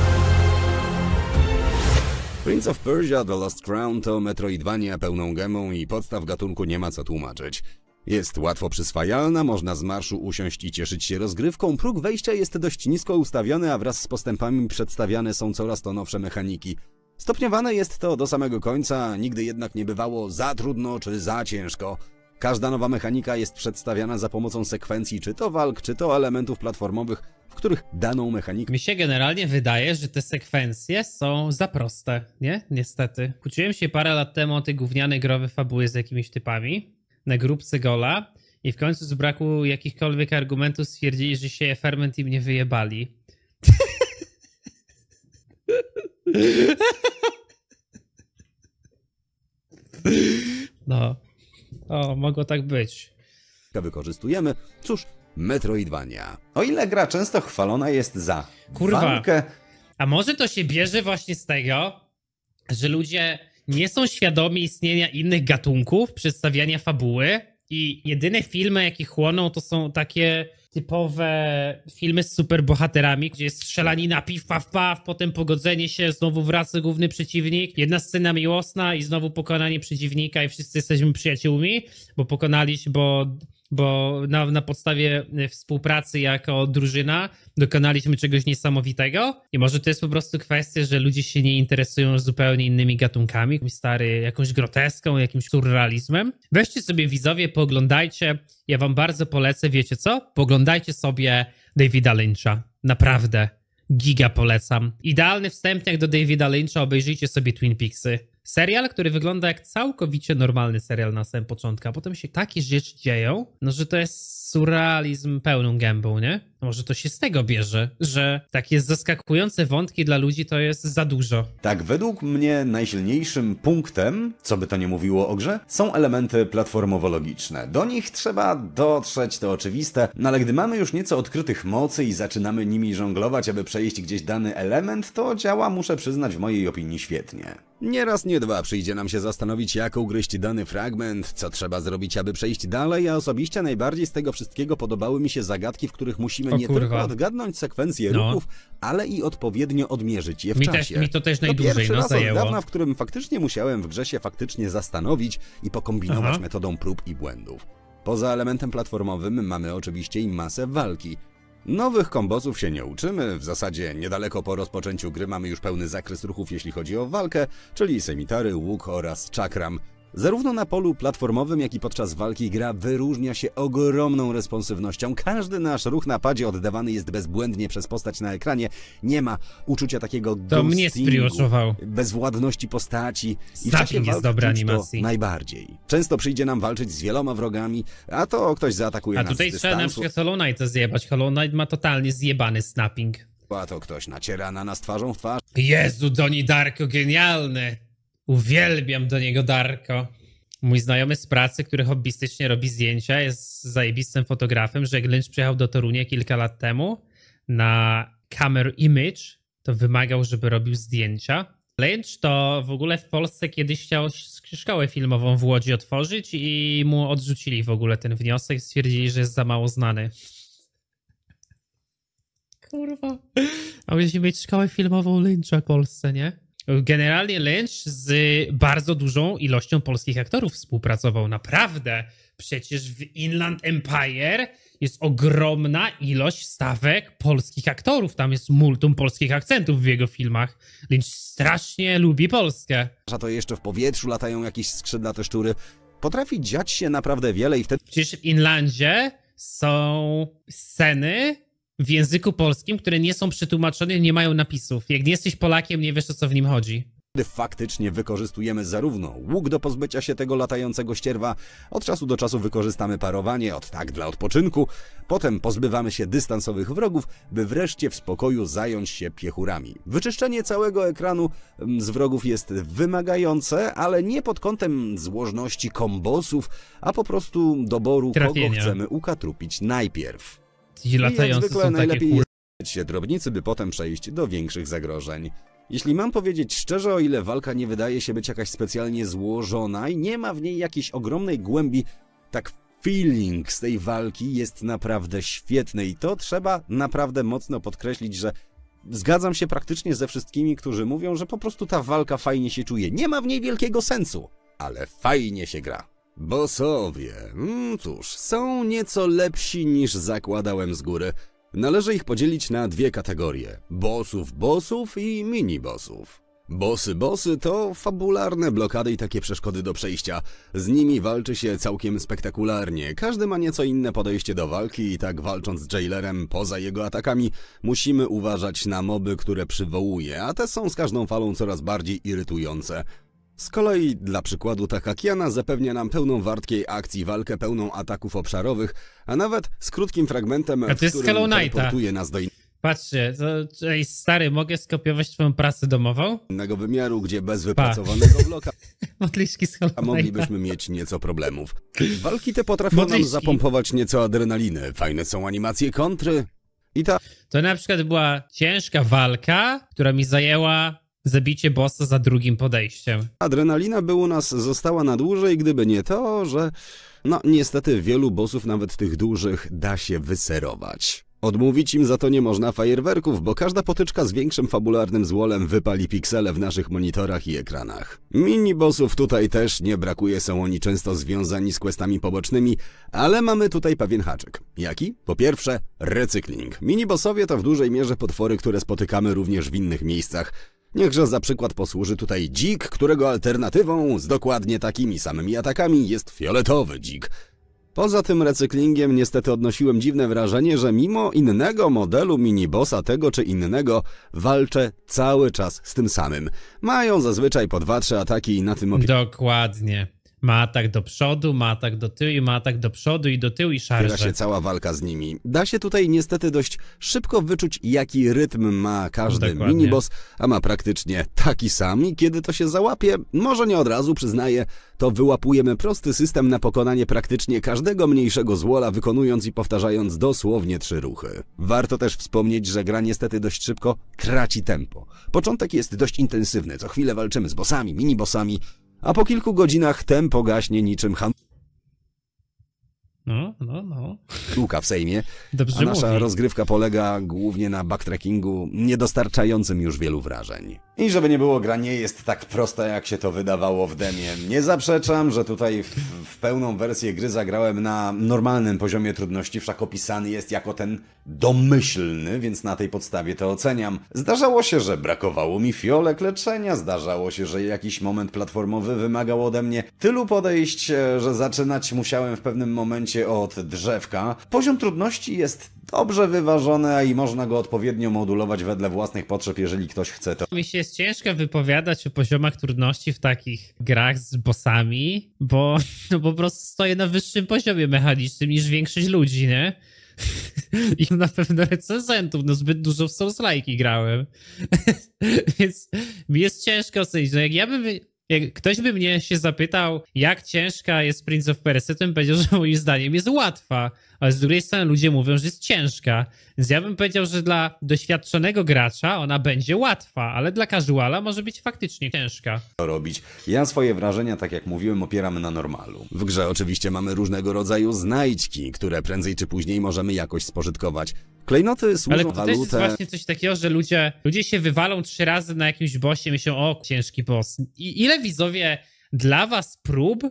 Prince of Persia The Lost Crown to Metroidvania pełną gemą i podstaw gatunku nie ma co tłumaczyć. Jest łatwo przyswajalna, można z marszu usiąść i cieszyć się rozgrywką, próg wejścia jest dość nisko ustawiony, a wraz z postępami przedstawiane są coraz to nowsze mechaniki. Stopniowane jest to do samego końca, nigdy jednak nie bywało za trudno czy za ciężko. Każda nowa mechanika jest przedstawiana za pomocą sekwencji czy to walk, czy to elementów platformowych, w których daną mechanikę... Mi się generalnie wydaje, że te sekwencje są za proste, nie? Niestety. Kłóciłem się parę lat temu o tej gównianej growe fabuły z jakimiś typami na grupce Gola i w końcu z braku jakichkolwiek argumentów stwierdzili, że się Ferment i mnie wyjebali. No. O, mogło tak być. Wykorzystujemy. Cóż, Metroidvania. O ile gra często chwalona jest za Kurwa. A może to się bierze właśnie z tego, że ludzie nie są świadomi istnienia innych gatunków, przedstawiania fabuły i jedyne filmy, jakie chłoną, to są takie typowe filmy z superbohaterami, gdzie jest strzelanina, piw, paw, paw, potem pogodzenie się, znowu wraca główny przeciwnik, jedna scena miłosna i znowu pokonanie przeciwnika i wszyscy jesteśmy przyjaciółmi, bo pokonaliśmy, bo bo na, na podstawie e, współpracy jako drużyna dokonaliśmy czegoś niesamowitego i może to jest po prostu kwestia, że ludzie się nie interesują zupełnie innymi gatunkami, jakąś stary, jakąś groteską, jakimś surrealizmem. Weźcie sobie widzowie, pooglądajcie, ja wam bardzo polecę, wiecie co? Poglądajcie sobie Davida Lyncha, naprawdę. Giga polecam. Idealny wstępniak do Davida Lyncha, obejrzyjcie sobie Twin Peaksy. Serial, który wygląda jak całkowicie normalny serial na samym początku, a potem się takie rzeczy dzieją, no że to jest surrealizm pełną gębą, nie? Może to się z tego bierze, że takie zaskakujące wątki dla ludzi to jest za dużo. Tak, według mnie najsilniejszym punktem, co by to nie mówiło o grze, są elementy platformowo logiczne. Do nich trzeba dotrzeć, to oczywiste, no ale gdy mamy już nieco odkrytych mocy i zaczynamy nimi żonglować, aby przejść gdzieś dany element, to działa, muszę przyznać, w mojej opinii świetnie. Nieraz, nie dwa przyjdzie nam się zastanowić, jak ugryźć dany fragment, co trzeba zrobić, aby przejść dalej, a osobiście najbardziej z tego wszystkiego podobały mi się zagadki, w których musimy nie tylko odgadnąć sekwencję no. ruchów, ale i odpowiednio odmierzyć je w mi czasie. mi to też najdłużej, to pierwszy no, raz zajęło. Od dawna, w którym faktycznie musiałem w grze się faktycznie zastanowić i pokombinować Aha. metodą prób i błędów. Poza elementem platformowym mamy oczywiście i masę walki. Nowych kombosów się nie uczymy, w zasadzie niedaleko po rozpoczęciu gry mamy już pełny zakres ruchów jeśli chodzi o walkę, czyli semitary, łuk oraz czakram. Zarówno na polu platformowym, jak i podczas walki gra wyróżnia się ogromną responsywnością. Każdy nasz ruch na padzie oddawany jest bezbłędnie przez postać na ekranie. Nie ma uczucia takiego To mnie Bezwładności postaci. I Zapping jest dobra animacji. najbardziej. Często przyjdzie nam walczyć z wieloma wrogami, a to ktoś zaatakuje nas A tutaj z trzeba dystansu. na przykład Hollow Knighta zjebać. Hollow Knight ma totalnie zjebany snapping. A to ktoś naciera na nas twarzą w twarz. Jezu, Doni Darko, genialne! Uwielbiam do niego Darko. Mój znajomy z pracy, który hobbystycznie robi zdjęcia, jest zajebistym fotografem. Że Lynch przyjechał do Torunia kilka lat temu na Camera Image, to wymagał, żeby robił zdjęcia. Lynch to w ogóle w Polsce kiedyś chciał szkołę filmową w Łodzi otworzyć i mu odrzucili w ogóle ten wniosek. Stwierdzili, że jest za mało znany. Kurwa. A mieć szkołę filmową Lyncha w Polsce, nie? Generalnie Lynch z bardzo dużą ilością polskich aktorów współpracował, naprawdę. Przecież w Inland Empire jest ogromna ilość stawek polskich aktorów. Tam jest multum polskich akcentów w jego filmach. Lynch strasznie lubi Polskę. A to jeszcze w powietrzu latają jakieś skrzydlate szczury. Potrafi dziać się naprawdę wiele i wtedy... Przecież w Inlandzie są sceny, w języku polskim, które nie są przetłumaczone, nie mają napisów. Jak nie jesteś Polakiem, nie wiesz o co w nim chodzi. Gdy faktycznie wykorzystujemy zarówno łuk do pozbycia się tego latającego ścierwa, od czasu do czasu wykorzystamy parowanie, od tak dla odpoczynku, potem pozbywamy się dystansowych wrogów, by wreszcie w spokoju zająć się piechurami. Wyczyszczenie całego ekranu mm, z wrogów jest wymagające, ale nie pod kątem złożności kombosów, a po prostu doboru, Trafienia. kogo chcemy ukatrupić najpierw. Ci latające zwykle, są najlepiej takie kur... się drobnicy, by potem przejść do większych zagrożeń. Jeśli mam powiedzieć szczerze, o ile walka nie wydaje się być jakaś specjalnie złożona i nie ma w niej jakiejś ogromnej głębi, tak feeling z tej walki jest naprawdę świetny i to trzeba naprawdę mocno podkreślić, że zgadzam się praktycznie ze wszystkimi, którzy mówią, że po prostu ta walka fajnie się czuje. Nie ma w niej wielkiego sensu, ale fajnie się gra. Bosowie, mm, cóż, są nieco lepsi niż zakładałem z góry. Należy ich podzielić na dwie kategorie. Bosów bosów i mini-bosów. Bosy bosy to fabularne blokady i takie przeszkody do przejścia. Z nimi walczy się całkiem spektakularnie. Każdy ma nieco inne podejście do walki i tak walcząc z Jailerem poza jego atakami musimy uważać na moby, które przywołuje, a te są z każdą falą coraz bardziej irytujące. Z kolei dla przykładu Takakiana zapewnia nam pełną wartkiej akcji walkę pełną ataków obszarowych, a nawet z krótkim fragmentem, a w którym teleportuje nas do Patrzcie, to, ej, stary, mogę skopiować twoją pracę domową? ...innego wymiaru, gdzie bez wypracowanego pa. bloka (laughs) Modliszki z Hollow moglibyśmy mieć nieco problemów. Walki te potrafią Modliszki. nam zapompować nieco adrenaliny. Fajne są animacje kontry i ta... To na przykład była ciężka walka, która mi zajęła zabicie bossa za drugim podejściem. Adrenalina by u nas została na dłużej, gdyby nie to, że no niestety wielu bossów, nawet tych dużych, da się wyserować. Odmówić im za to nie można fajerwerków, bo każda potyczka z większym fabularnym złolem wypali piksele w naszych monitorach i ekranach. Minibosów tutaj też nie brakuje, są oni często związani z questami pobocznymi, ale mamy tutaj pewien haczyk. Jaki? Po pierwsze, recykling. Minibosowie to w dużej mierze potwory, które spotykamy również w innych miejscach, Niechże za przykład posłuży tutaj dzik, którego alternatywą z dokładnie takimi samymi atakami jest fioletowy dzik. Poza tym recyklingiem niestety odnosiłem dziwne wrażenie, że mimo innego modelu minibossa tego czy innego walczę cały czas z tym samym. Mają zazwyczaj po dwa, trzy ataki i na tym opie... Dokładnie ma atak do przodu, ma atak do tyłu, ma atak do przodu i do tyłu i szarże. Tyra się cała walka z nimi. Da się tutaj niestety dość szybko wyczuć, jaki rytm ma każdy Dokładnie. miniboss, a ma praktycznie taki sam i kiedy to się załapie, może nie od razu przyznaję, to wyłapujemy prosty system na pokonanie praktycznie każdego mniejszego złola, wykonując i powtarzając dosłownie trzy ruchy. Warto też wspomnieć, że gra niestety dość szybko traci tempo. Początek jest dość intensywny, co chwilę walczymy z bossami, minibossami, a po kilku godzinach tempo gaśnie niczym ham... No, no, no. Kółka w Sejmie. Dobrze, a nasza rozgrywka polega głównie na backtrackingu, niedostarczającym już wielu wrażeń. I żeby nie było, gra nie jest tak prosta, jak się to wydawało w demie. Nie zaprzeczam, że tutaj w, w pełną wersję gry zagrałem na normalnym poziomie trudności, wszak opisany jest jako ten domyślny, więc na tej podstawie to oceniam. Zdarzało się, że brakowało mi fiolek leczenia, zdarzało się, że jakiś moment platformowy wymagał ode mnie tylu podejść, e, że zaczynać musiałem w pewnym momencie się od drzewka. Poziom trudności jest dobrze wyważony, i można go odpowiednio modulować wedle własnych potrzeb, jeżeli ktoś chce to. Mi się jest ciężko wypowiadać o poziomach trudności w takich grach z bossami, bo (laughs) no, po prostu stoję na wyższym poziomie mechanicznym niż większość ludzi, nie? (laughs) I na pewno recenzentów, no zbyt dużo w souls grałem. (laughs) Więc mi jest ciężko sobie. No jak ja bym jak ktoś by mnie się zapytał, jak ciężka jest Prince of Persia, to bym powiedział, (laughs) że moim zdaniem jest łatwa, ale z drugiej strony ludzie mówią, że jest ciężka. Więc ja bym powiedział, że dla doświadczonego gracza ona będzie łatwa, ale dla casuala może być faktycznie ciężka. Robić. Ja swoje wrażenia, tak jak mówiłem, opieram na normalu. W grze oczywiście mamy różnego rodzaju znajdźki, które prędzej czy później możemy jakoś spożytkować. Klejnoty służą Ale to jest właśnie coś takiego, że ludzie, ludzie się wywalą trzy razy na jakimś bosie i myślą, o, ciężki boss. I ile widzowie dla was prób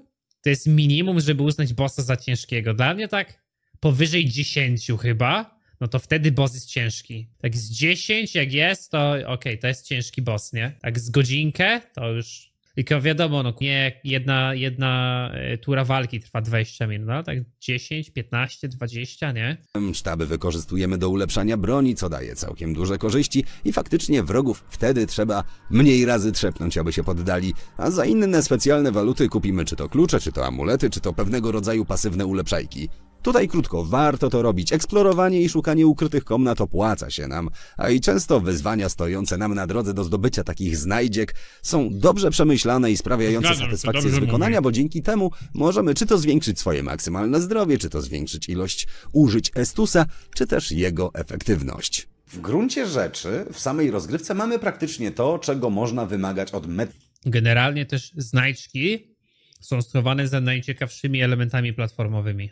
to jest minimum, żeby uznać bossa za ciężkiego? Dla mnie tak powyżej 10 chyba, no to wtedy boss jest ciężki. Tak z 10 jak jest, to okej, okay, to jest ciężki boss, nie? Tak z godzinkę to już tylko wiadomo, no nie jedna, jedna e, tura walki trwa 20 minut, no, tak 10, 15, 20, nie? Sztaby wykorzystujemy do ulepszania broni, co daje całkiem duże korzyści i faktycznie wrogów wtedy trzeba mniej razy trzepnąć, aby się poddali, a za inne specjalne waluty kupimy czy to klucze, czy to amulety, czy to pewnego rodzaju pasywne ulepszajki. Tutaj krótko, warto to robić. Eksplorowanie i szukanie ukrytych komnat opłaca się nam, a i często wyzwania stojące nam na drodze do zdobycia takich znajdziek są dobrze przemyślane i sprawiające Zgadzam satysfakcję z wykonania, mówię. bo dzięki temu możemy czy to zwiększyć swoje maksymalne zdrowie, czy to zwiększyć ilość użyć Estusa, czy też jego efektywność. W gruncie rzeczy, w samej rozgrywce mamy praktycznie to, czego można wymagać od met. Generalnie też znajdźki są sterowane za najciekawszymi elementami platformowymi.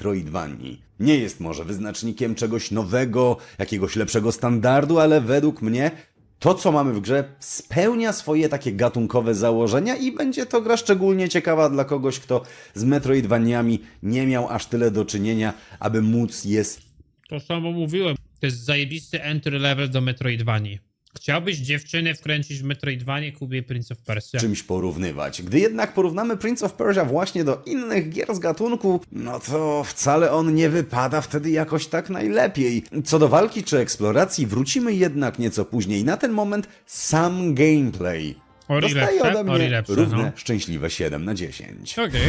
Metroidvanii. Nie jest może wyznacznikiem czegoś nowego, jakiegoś lepszego standardu, ale według mnie to, co mamy w grze, spełnia swoje takie gatunkowe założenia i będzie to gra szczególnie ciekawa dla kogoś, kto z Metroidvaniami nie miał aż tyle do czynienia, aby móc je... To samo mówiłem, to jest zajebisty entry level do Metroidvanii. Chciałbyś dziewczynę wkręcić w Metroidvanie, Kubie Prince of Persia? Czymś porównywać. Gdy jednak porównamy Prince of Persia właśnie do innych gier z gatunku, no to wcale on nie wypada wtedy jakoś tak najlepiej. Co do walki czy eksploracji wrócimy jednak nieco później. Na ten moment sam gameplay. Ori Dostaje lepsze, ode mnie lepsze, równe, no. szczęśliwe 7 na 10. Okej. Okay.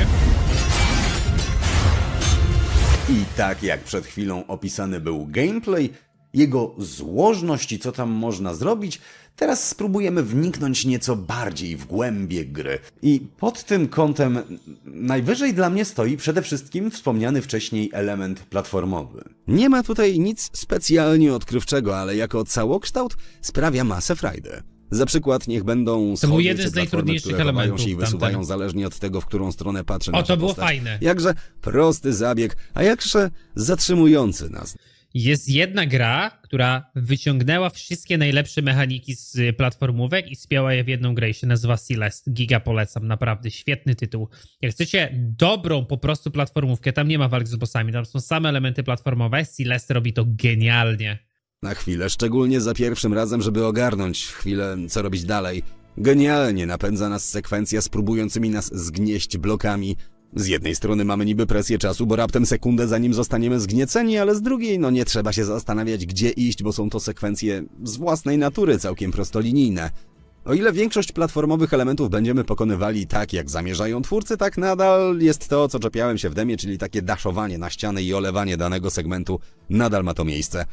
I tak jak przed chwilą opisany był gameplay, jego złożności i co tam można zrobić, teraz spróbujemy wniknąć nieco bardziej w głębie gry. I pod tym kątem najwyżej dla mnie stoi przede wszystkim wspomniany wcześniej element platformowy. Nie ma tutaj nic specjalnie odkrywczego, ale jako całokształt sprawia masę frajdy. Za przykład niech będą to był jeden z najtrudniejszych elementów. się i wysuwają tamten. zależnie od tego, w którą stronę patrzy. O, to było postać. fajne. Jakże prosty zabieg, a jakże zatrzymujący nas jest jedna gra, która wyciągnęła wszystkie najlepsze mechaniki z platformówek i spiała je w jedną grę i się nazywa Celeste. Giga polecam, naprawdę świetny tytuł. Jak chcecie dobrą po prostu platformówkę, tam nie ma walk z bossami, tam są same elementy platformowe, Celeste robi to genialnie. Na chwilę, szczególnie za pierwszym razem, żeby ogarnąć chwilę, co robić dalej. Genialnie napędza nas sekwencja z próbującymi nas zgnieść blokami, z jednej strony mamy niby presję czasu, bo raptem sekundę zanim zostaniemy zgnieceni, ale z drugiej no nie trzeba się zastanawiać gdzie iść, bo są to sekwencje z własnej natury całkiem prostolinijne. O ile większość platformowych elementów będziemy pokonywali tak, jak zamierzają twórcy, tak nadal jest to, co czepiałem się w demie, czyli takie daszowanie na ściany i olewanie danego segmentu, nadal ma to miejsce.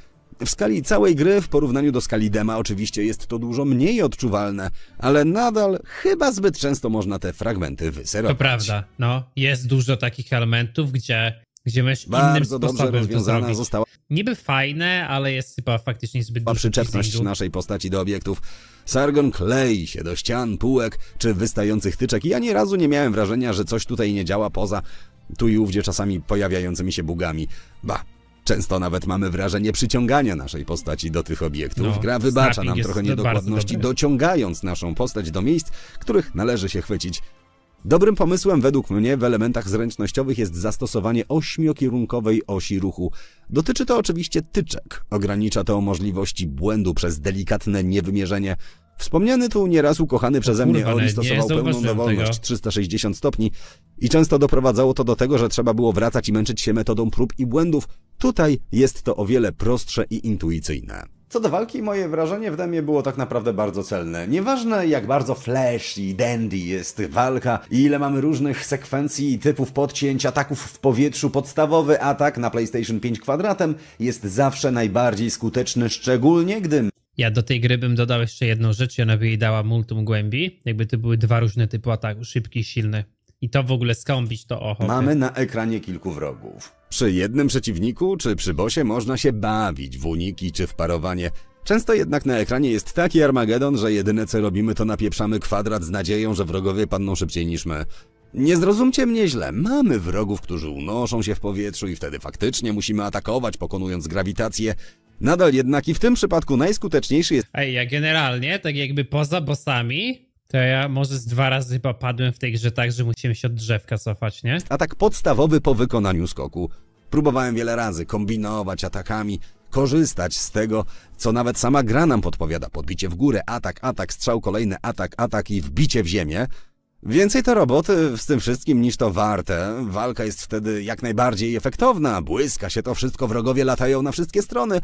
W skali całej gry, w porównaniu do skali dema, oczywiście jest to dużo mniej odczuwalne, ale nadal chyba zbyt często można te fragmenty wyserować. To prawda, no. Jest dużo takich elementów, gdzie gdzie masz innym sposobem to zrobić. została. Niby fajne, ale jest chyba faktycznie zbyt dużo. przyczepność designu. naszej postaci do obiektów. Sargon klei się do ścian, półek czy wystających tyczek i ja ani razu nie miałem wrażenia, że coś tutaj nie działa poza tu i ówdzie czasami pojawiającymi się bugami. Ba, Często nawet mamy wrażenie przyciągania naszej postaci do tych obiektów. No, Gra wybacza nam trochę niedokładności, dociągając naszą postać do miejsc, których należy się chwycić. Dobrym pomysłem według mnie w elementach zręcznościowych jest zastosowanie ośmiokierunkowej osi ruchu. Dotyczy to oczywiście tyczek. Ogranicza to możliwości błędu przez delikatne niewymierzenie Wspomniany tu nieraz ukochany przeze mnie Kurwa, Ori stosował pełną dowolność tego. 360 stopni i często doprowadzało to do tego, że trzeba było wracać i męczyć się metodą prób i błędów. Tutaj jest to o wiele prostsze i intuicyjne. Co do walki, moje wrażenie w demie było tak naprawdę bardzo celne. Nieważne jak bardzo flash i dandy jest walka i ile mamy różnych sekwencji i typów podcięć, ataków w powietrzu, podstawowy atak na PlayStation 5 kwadratem jest zawsze najbardziej skuteczny, szczególnie gdy ja do tej gry bym dodał jeszcze jedną rzecz i ona by jej dała multum głębi. Jakby to były dwa różne typy ataku, szybki i silny. I to w ogóle skąpić to oho. Mamy na ekranie kilku wrogów. Przy jednym przeciwniku czy przy bosie można się bawić w uniki czy w parowanie. Często jednak na ekranie jest taki Armagedon, że jedyne co robimy to napieprzamy kwadrat z nadzieją, że wrogowie padną szybciej niż my. Nie zrozumcie mnie źle, mamy wrogów, którzy unoszą się w powietrzu i wtedy faktycznie musimy atakować, pokonując grawitację, Nadal jednak i w tym przypadku najskuteczniejszy jest... Ej, ja generalnie, tak jakby poza bossami, to ja może z dwa razy chyba padłem w tej grze tak, że musiałem się od drzewka cofać, nie? Atak podstawowy po wykonaniu skoku. Próbowałem wiele razy kombinować atakami, korzystać z tego, co nawet sama gra nam podpowiada. Podbicie w górę, atak, atak, strzał, kolejny atak, atak i wbicie w ziemię. Więcej to roboty z tym wszystkim niż to warte. Walka jest wtedy jak najbardziej efektowna, błyska się to wszystko, wrogowie latają na wszystkie strony.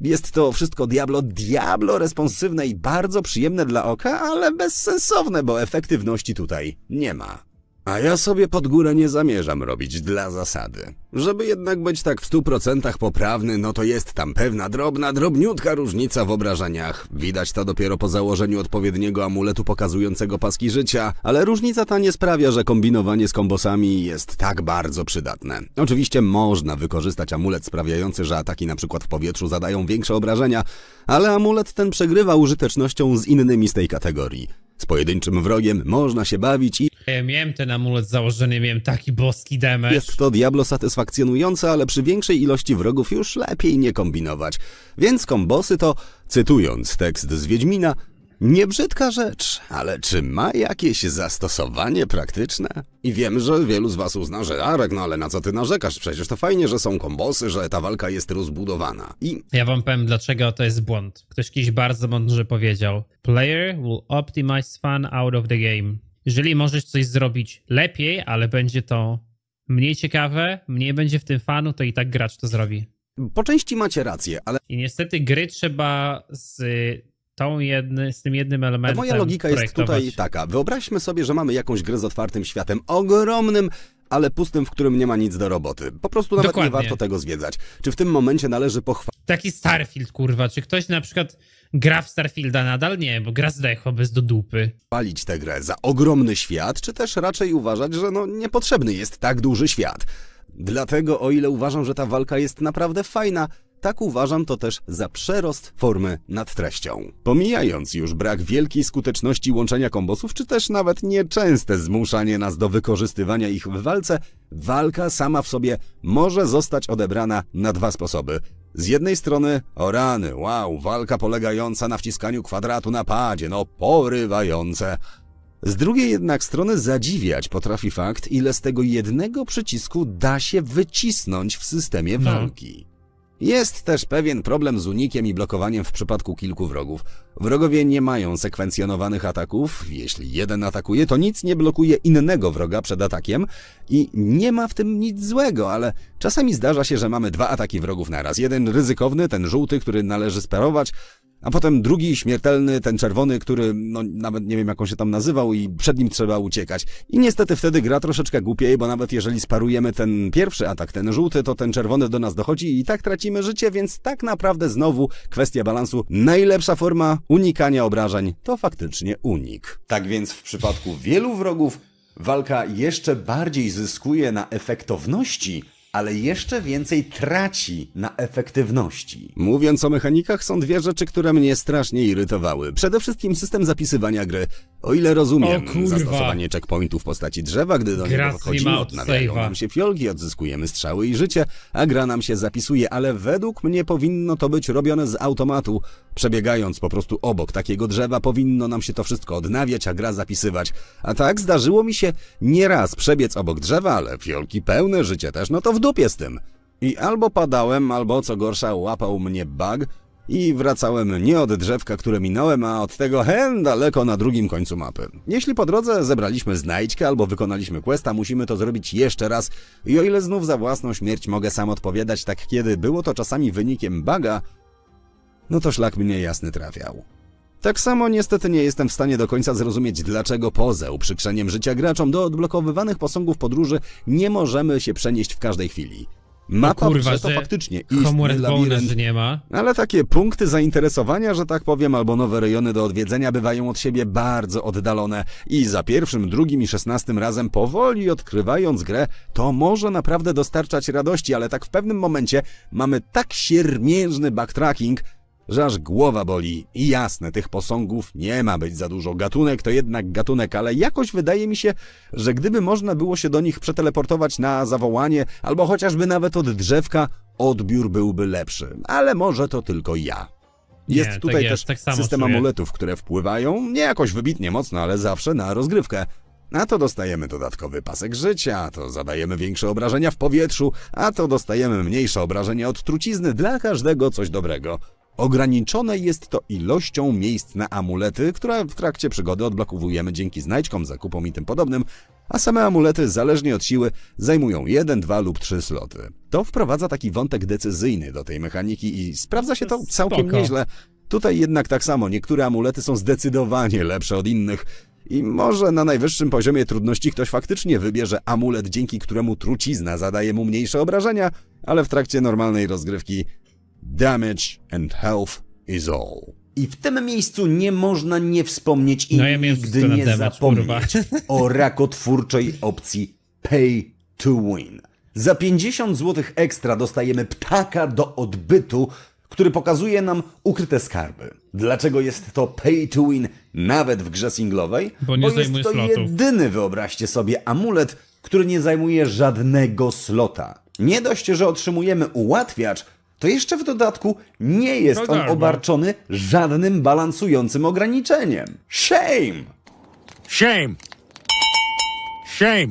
Jest to wszystko diablo diablo responsywne i bardzo przyjemne dla oka, ale bezsensowne, bo efektywności tutaj nie ma. A ja sobie pod górę nie zamierzam robić dla zasady. Żeby jednak być tak w stu procentach poprawny, no to jest tam pewna drobna, drobniutka różnica w obrażeniach. Widać to dopiero po założeniu odpowiedniego amuletu pokazującego paski życia, ale różnica ta nie sprawia, że kombinowanie z kombosami jest tak bardzo przydatne. Oczywiście można wykorzystać amulet sprawiający, że ataki na przykład w powietrzu zadają większe obrażenia, ale amulet ten przegrywa użytecznością z innymi z tej kategorii. Z pojedynczym wrogiem można się bawić i ja miałem ten amulet założony, miałem taki boski demer. Jest to Diablo satysfakcjonujące, ale przy większej ilości wrogów już lepiej nie kombinować. Więc kombosy to, cytując tekst z Wiedźmina, Niebrzydka rzecz, ale czy ma jakieś zastosowanie praktyczne? I wiem, że wielu z was uzna, że Arek, no ale na co ty narzekasz? Przecież to fajnie, że są kombosy, że ta walka jest rozbudowana. I... Ja wam powiem, dlaczego to jest błąd. Ktoś kiedyś bardzo mądrze powiedział. Player will optimize fun out of the game. Jeżeli możesz coś zrobić lepiej, ale będzie to mniej ciekawe, mniej będzie w tym fanu, to i tak gracz to zrobi. Po części macie rację, ale. I niestety gry trzeba z y, Jedny, z tym jednym elementem. Moja logika jest tutaj taka. Wyobraźmy sobie, że mamy jakąś grę z otwartym światem, ogromnym, ale pustym, w którym nie ma nic do roboty. Po prostu nawet Dokładnie. nie warto tego zwiedzać. Czy w tym momencie należy pochwalić. Taki Starfield, kurwa. Czy ktoś na przykład gra w Starfielda nadal? Nie, bo gra zdechła bez do dupy. Palić tę grę za ogromny świat, czy też raczej uważać, że no niepotrzebny jest tak duży świat? Dlatego o ile uważam, że ta walka jest naprawdę fajna, tak uważam to też za przerost formy nad treścią. Pomijając już brak wielkiej skuteczności łączenia kombosów, czy też nawet nieczęste zmuszanie nas do wykorzystywania ich w walce, walka sama w sobie może zostać odebrana na dwa sposoby. Z jednej strony, o rany, wow, walka polegająca na wciskaniu kwadratu na padzie, no porywające. Z drugiej jednak strony zadziwiać potrafi fakt, ile z tego jednego przycisku da się wycisnąć w systemie mhm. walki. Jest też pewien problem z unikiem i blokowaniem w przypadku kilku wrogów. Wrogowie nie mają sekwencjonowanych ataków. Jeśli jeden atakuje, to nic nie blokuje innego wroga przed atakiem i nie ma w tym nic złego, ale czasami zdarza się, że mamy dwa ataki wrogów naraz. Jeden ryzykowny, ten żółty, który należy sparować, a potem drugi śmiertelny, ten czerwony, który no, nawet nie wiem jak on się tam nazywał i przed nim trzeba uciekać. I niestety wtedy gra troszeczkę głupiej, bo nawet jeżeli sparujemy ten pierwszy atak, ten żółty, to ten czerwony do nas dochodzi i tak tracimy życie, więc tak naprawdę znowu kwestia balansu. Najlepsza forma unikania obrażeń to faktycznie unik. Tak więc w przypadku wielu wrogów walka jeszcze bardziej zyskuje na efektowności, ale jeszcze więcej traci na efektywności. Mówiąc o mechanikach, są dwie rzeczy, które mnie strasznie irytowały. Przede wszystkim system zapisywania gry. O ile rozumiem, o, zastosowanie checkpointu w postaci drzewa, gdy do niego wchodzimy, odnawiają nam się fiolki, odzyskujemy strzały i życie, a gra nam się zapisuje, ale według mnie powinno to być robione z automatu. Przebiegając po prostu obok takiego drzewa powinno nam się to wszystko odnawiać, a gra zapisywać. A tak zdarzyło mi się nieraz przebiec obok drzewa, ale fiolki pełne, życie też, no to w dupie z tym. I albo padałem, albo co gorsza łapał mnie bug, i wracałem nie od drzewka, które minąłem, a od tego hen daleko na drugim końcu mapy. Jeśli po drodze zebraliśmy znajdźkę albo wykonaliśmy questa, musimy to zrobić jeszcze raz i o ile znów za własną śmierć mogę sam odpowiadać, tak kiedy było to czasami wynikiem baga, no to szlak mnie jasny trafiał. Tak samo niestety nie jestem w stanie do końca zrozumieć, dlaczego poza uprzykrzeniem życia graczom do odblokowywanych posągów podróży nie możemy się przenieść w każdej chwili. Mapa no kurwa, to faktycznie istny labirynt. nie ma. Ale takie punkty zainteresowania, że tak powiem, albo nowe rejony do odwiedzenia bywają od siebie bardzo oddalone i za pierwszym, drugim i szesnastym razem powoli odkrywając grę, to może naprawdę dostarczać radości, ale tak w pewnym momencie mamy tak siermiężny backtracking, że aż głowa boli. I jasne, tych posągów nie ma być za dużo. Gatunek to jednak gatunek, ale jakoś wydaje mi się, że gdyby można było się do nich przeteleportować na zawołanie, albo chociażby nawet od drzewka, odbiór byłby lepszy. Ale może to tylko ja. Jest nie, tak tutaj tak jest, też tak system czuję. amuletów, które wpływają, nie jakoś wybitnie mocno, ale zawsze na rozgrywkę. A to dostajemy dodatkowy pasek życia, a to zadajemy większe obrażenia w powietrzu, a to dostajemy mniejsze obrażenia od trucizny, dla każdego coś dobrego. Ograniczone jest to ilością miejsc na amulety, które w trakcie przygody odblokowujemy dzięki znajdźkom, zakupom i tym podobnym, a same amulety, zależnie od siły, zajmują 1, 2 lub 3 sloty. To wprowadza taki wątek decyzyjny do tej mechaniki i sprawdza się to całkiem Spoko. nieźle. Tutaj jednak tak samo, niektóre amulety są zdecydowanie lepsze od innych. I może na najwyższym poziomie trudności ktoś faktycznie wybierze amulet, dzięki któremu trucizna zadaje mu mniejsze obrażenia, ale w trakcie normalnej rozgrywki Damage and health is all. I w tym miejscu nie można nie wspomnieć i no ja nigdy nie damage, zapomnieć kurwa. o rakotwórczej opcji Pay to Win. Za 50 zł ekstra dostajemy ptaka do odbytu, który pokazuje nam ukryte skarby. Dlaczego jest to pay to win nawet w grze singlowej? Bo, nie Bo jest to slotów. jedyny, wyobraźcie sobie, amulet, który nie zajmuje żadnego slota. Nie dość, że otrzymujemy ułatwiacz, to jeszcze w dodatku nie jest no on tak, no. obarczony żadnym balansującym ograniczeniem. Shame! Shame! Shame!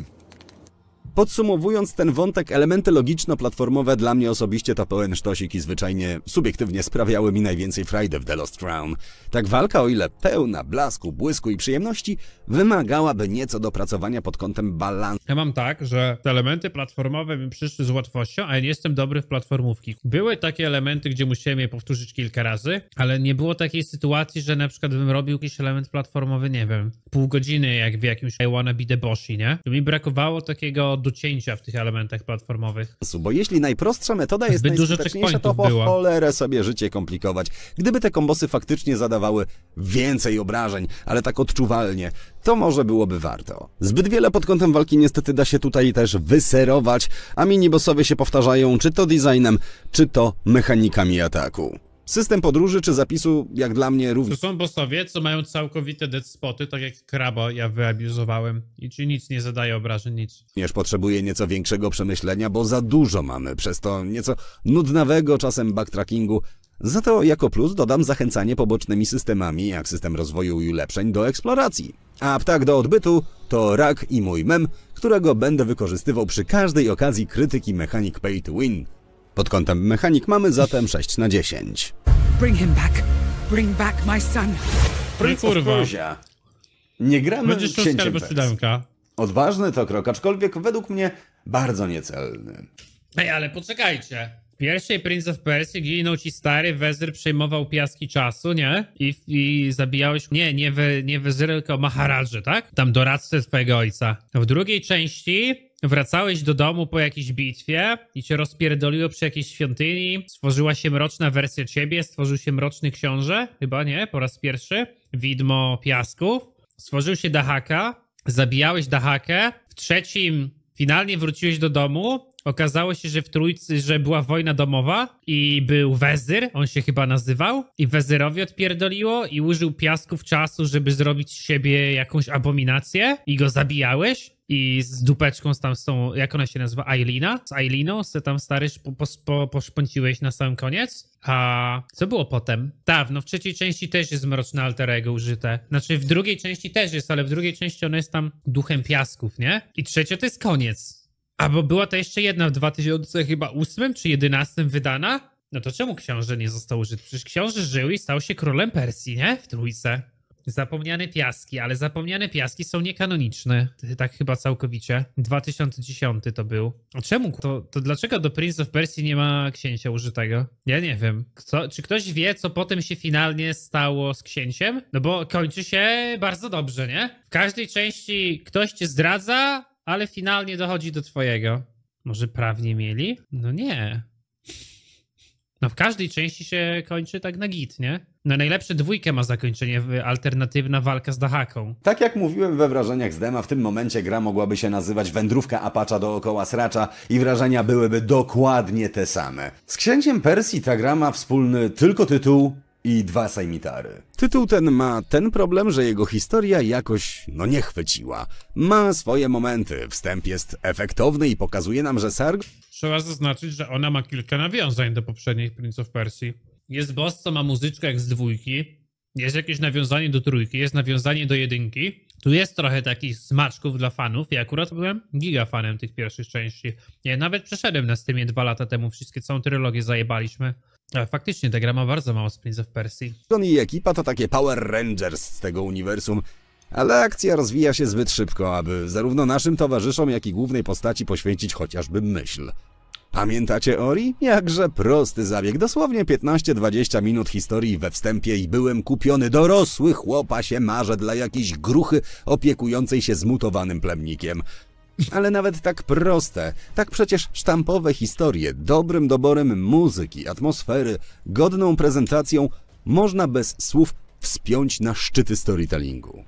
Podsumowując ten wątek, elementy logiczno-platformowe dla mnie osobiście to pełen sztosik i zwyczajnie subiektywnie sprawiały mi najwięcej frajdy w The Lost Crown. Tak walka, o ile pełna blasku, błysku i przyjemności, wymagałaby nieco dopracowania pod kątem balansu. Ja mam tak, że te elementy platformowe mi przyszły z łatwością, a ja nie jestem dobry w platformówki. Były takie elementy, gdzie musiałem je powtórzyć kilka razy, ale nie było takiej sytuacji, że na przykład bym robił jakiś element platformowy, nie wiem, pół godziny jak w jakimś I Wanna Be The Boshi, nie? To mi brakowało takiego do cięcia w tych elementach platformowych. Bo jeśli najprostsza metoda jest Zbyt najskuteczniejsza, to po było. cholerę sobie życie komplikować. Gdyby te kombosy faktycznie zadawały więcej obrażeń, ale tak odczuwalnie, to może byłoby warto. Zbyt wiele pod kątem walki niestety da się tutaj też wyserować, a minibossowie się powtarzają czy to designem, czy to mechanikami ataku. System podróży czy zapisu, jak dla mnie, również. To są bossowie, co mają całkowite dead spoty, tak jak Krabo ja wyabuzowałem. I czy nic nie zadaje obrażeń, nic. Również potrzebuje nieco większego przemyślenia, bo za dużo mamy, przez to nieco nudnawego czasem backtrackingu. Za to jako plus dodam zachęcanie pobocznymi systemami, jak system rozwoju i ulepszeń, do eksploracji. A ptak do odbytu to rak i mój mem, którego będę wykorzystywał przy każdej okazji krytyki mechanik pay to win. Pod kątem mechanik mamy zatem 6 na 10. Bring him back. Bring back my son. kurwa. Nie gramy Będziesz księciem Odważny to krok, aczkolwiek według mnie bardzo niecelny. Ej, ale poczekajcie. W pierwszej Prince of Persia ginął ci stary, Wezyr przejmował piaski czasu, nie? I, i zabijałeś... Nie, nie, we, nie Wezyr, tylko Maharadży, tak? Tam doradcę twojego ojca. W drugiej części wracałeś do domu po jakiejś bitwie i cię rozpierdoliło przy jakiejś świątyni, stworzyła się mroczna wersja ciebie, stworzył się mroczny książę, chyba nie, po raz pierwszy, widmo piasków, stworzył się Dahaka, zabijałeś Dahakę, w trzecim finalnie wróciłeś do domu, Okazało się, że w Trójcy, że była wojna domowa i był wezyr, on się chyba nazywał, i wezyrowi odpierdoliło i użył piasków czasu, żeby zrobić z siebie jakąś abominację i go zabijałeś i z dupeczką z tam z tą, jak ona się nazywa, Ailina? Z Ailiną se tam stary po, po, poszpąciłeś na sam koniec. A co było potem? Dawno, tak, w trzeciej części też jest mroczne alter ego użyte. Znaczy w drugiej części też jest, ale w drugiej części ona jest tam duchem piasków, nie? I trzecia to jest koniec. A bo była to jeszcze jedna w 2008 czy 11 wydana? No to czemu książę nie został użyty? Przecież książę żył i stał się królem Persji, nie? W trójce. Zapomniane Piaski, ale Zapomniane Piaski są niekanoniczne, tak chyba całkowicie. 2010 to był. A czemu? To, to dlaczego do Prince of Persia nie ma księcia użytego? Ja nie wiem. Kto, czy ktoś wie, co potem się finalnie stało z księciem? No bo kończy się bardzo dobrze, nie? W każdej części ktoś cię zdradza, ale finalnie dochodzi do twojego. Może prawnie mieli? No nie. No w każdej części się kończy tak na git, nie? No najlepsze dwójkę ma zakończenie alternatywna walka z Dahaką. Tak jak mówiłem we wrażeniach z dema, w tym momencie gra mogłaby się nazywać Wędrówka Apacza dookoła Sracza i wrażenia byłyby dokładnie te same. Z Księciem Persji ta gra ma wspólny tylko tytuł i dwa sajmitary. Tytuł ten ma ten problem, że jego historia jakoś, no nie chwyciła. Ma swoje momenty, wstęp jest efektowny i pokazuje nam, że Sarg... Trzeba zaznaczyć, że ona ma kilka nawiązań do poprzednich Prince of jest boss, co ma muzyczkę jak z dwójki, jest jakieś nawiązanie do trójki, jest nawiązanie do jedynki. Tu jest trochę takich smaczków dla fanów. Ja akurat byłem gigafanem tych pierwszych części. Ja nawet przeszedłem na Steamie dwa lata temu wszystkie, całą trylogię zajebaliśmy. Ale faktycznie ta gra ma bardzo mało z Prince of Persia. On i ekipa to takie Power Rangers z tego uniwersum. Ale akcja rozwija się zbyt szybko, aby zarówno naszym towarzyszom, jak i głównej postaci poświęcić chociażby myśl. Pamiętacie Ori? Jakże prosty zabieg, dosłownie 15-20 minut historii we wstępie i byłem kupiony dorosły chłopa się marzę dla jakiejś gruchy opiekującej się zmutowanym plemnikiem. Ale nawet tak proste, tak przecież sztampowe historie, dobrym doborem muzyki, atmosfery, godną prezentacją, można bez słów wspiąć na szczyty storytellingu.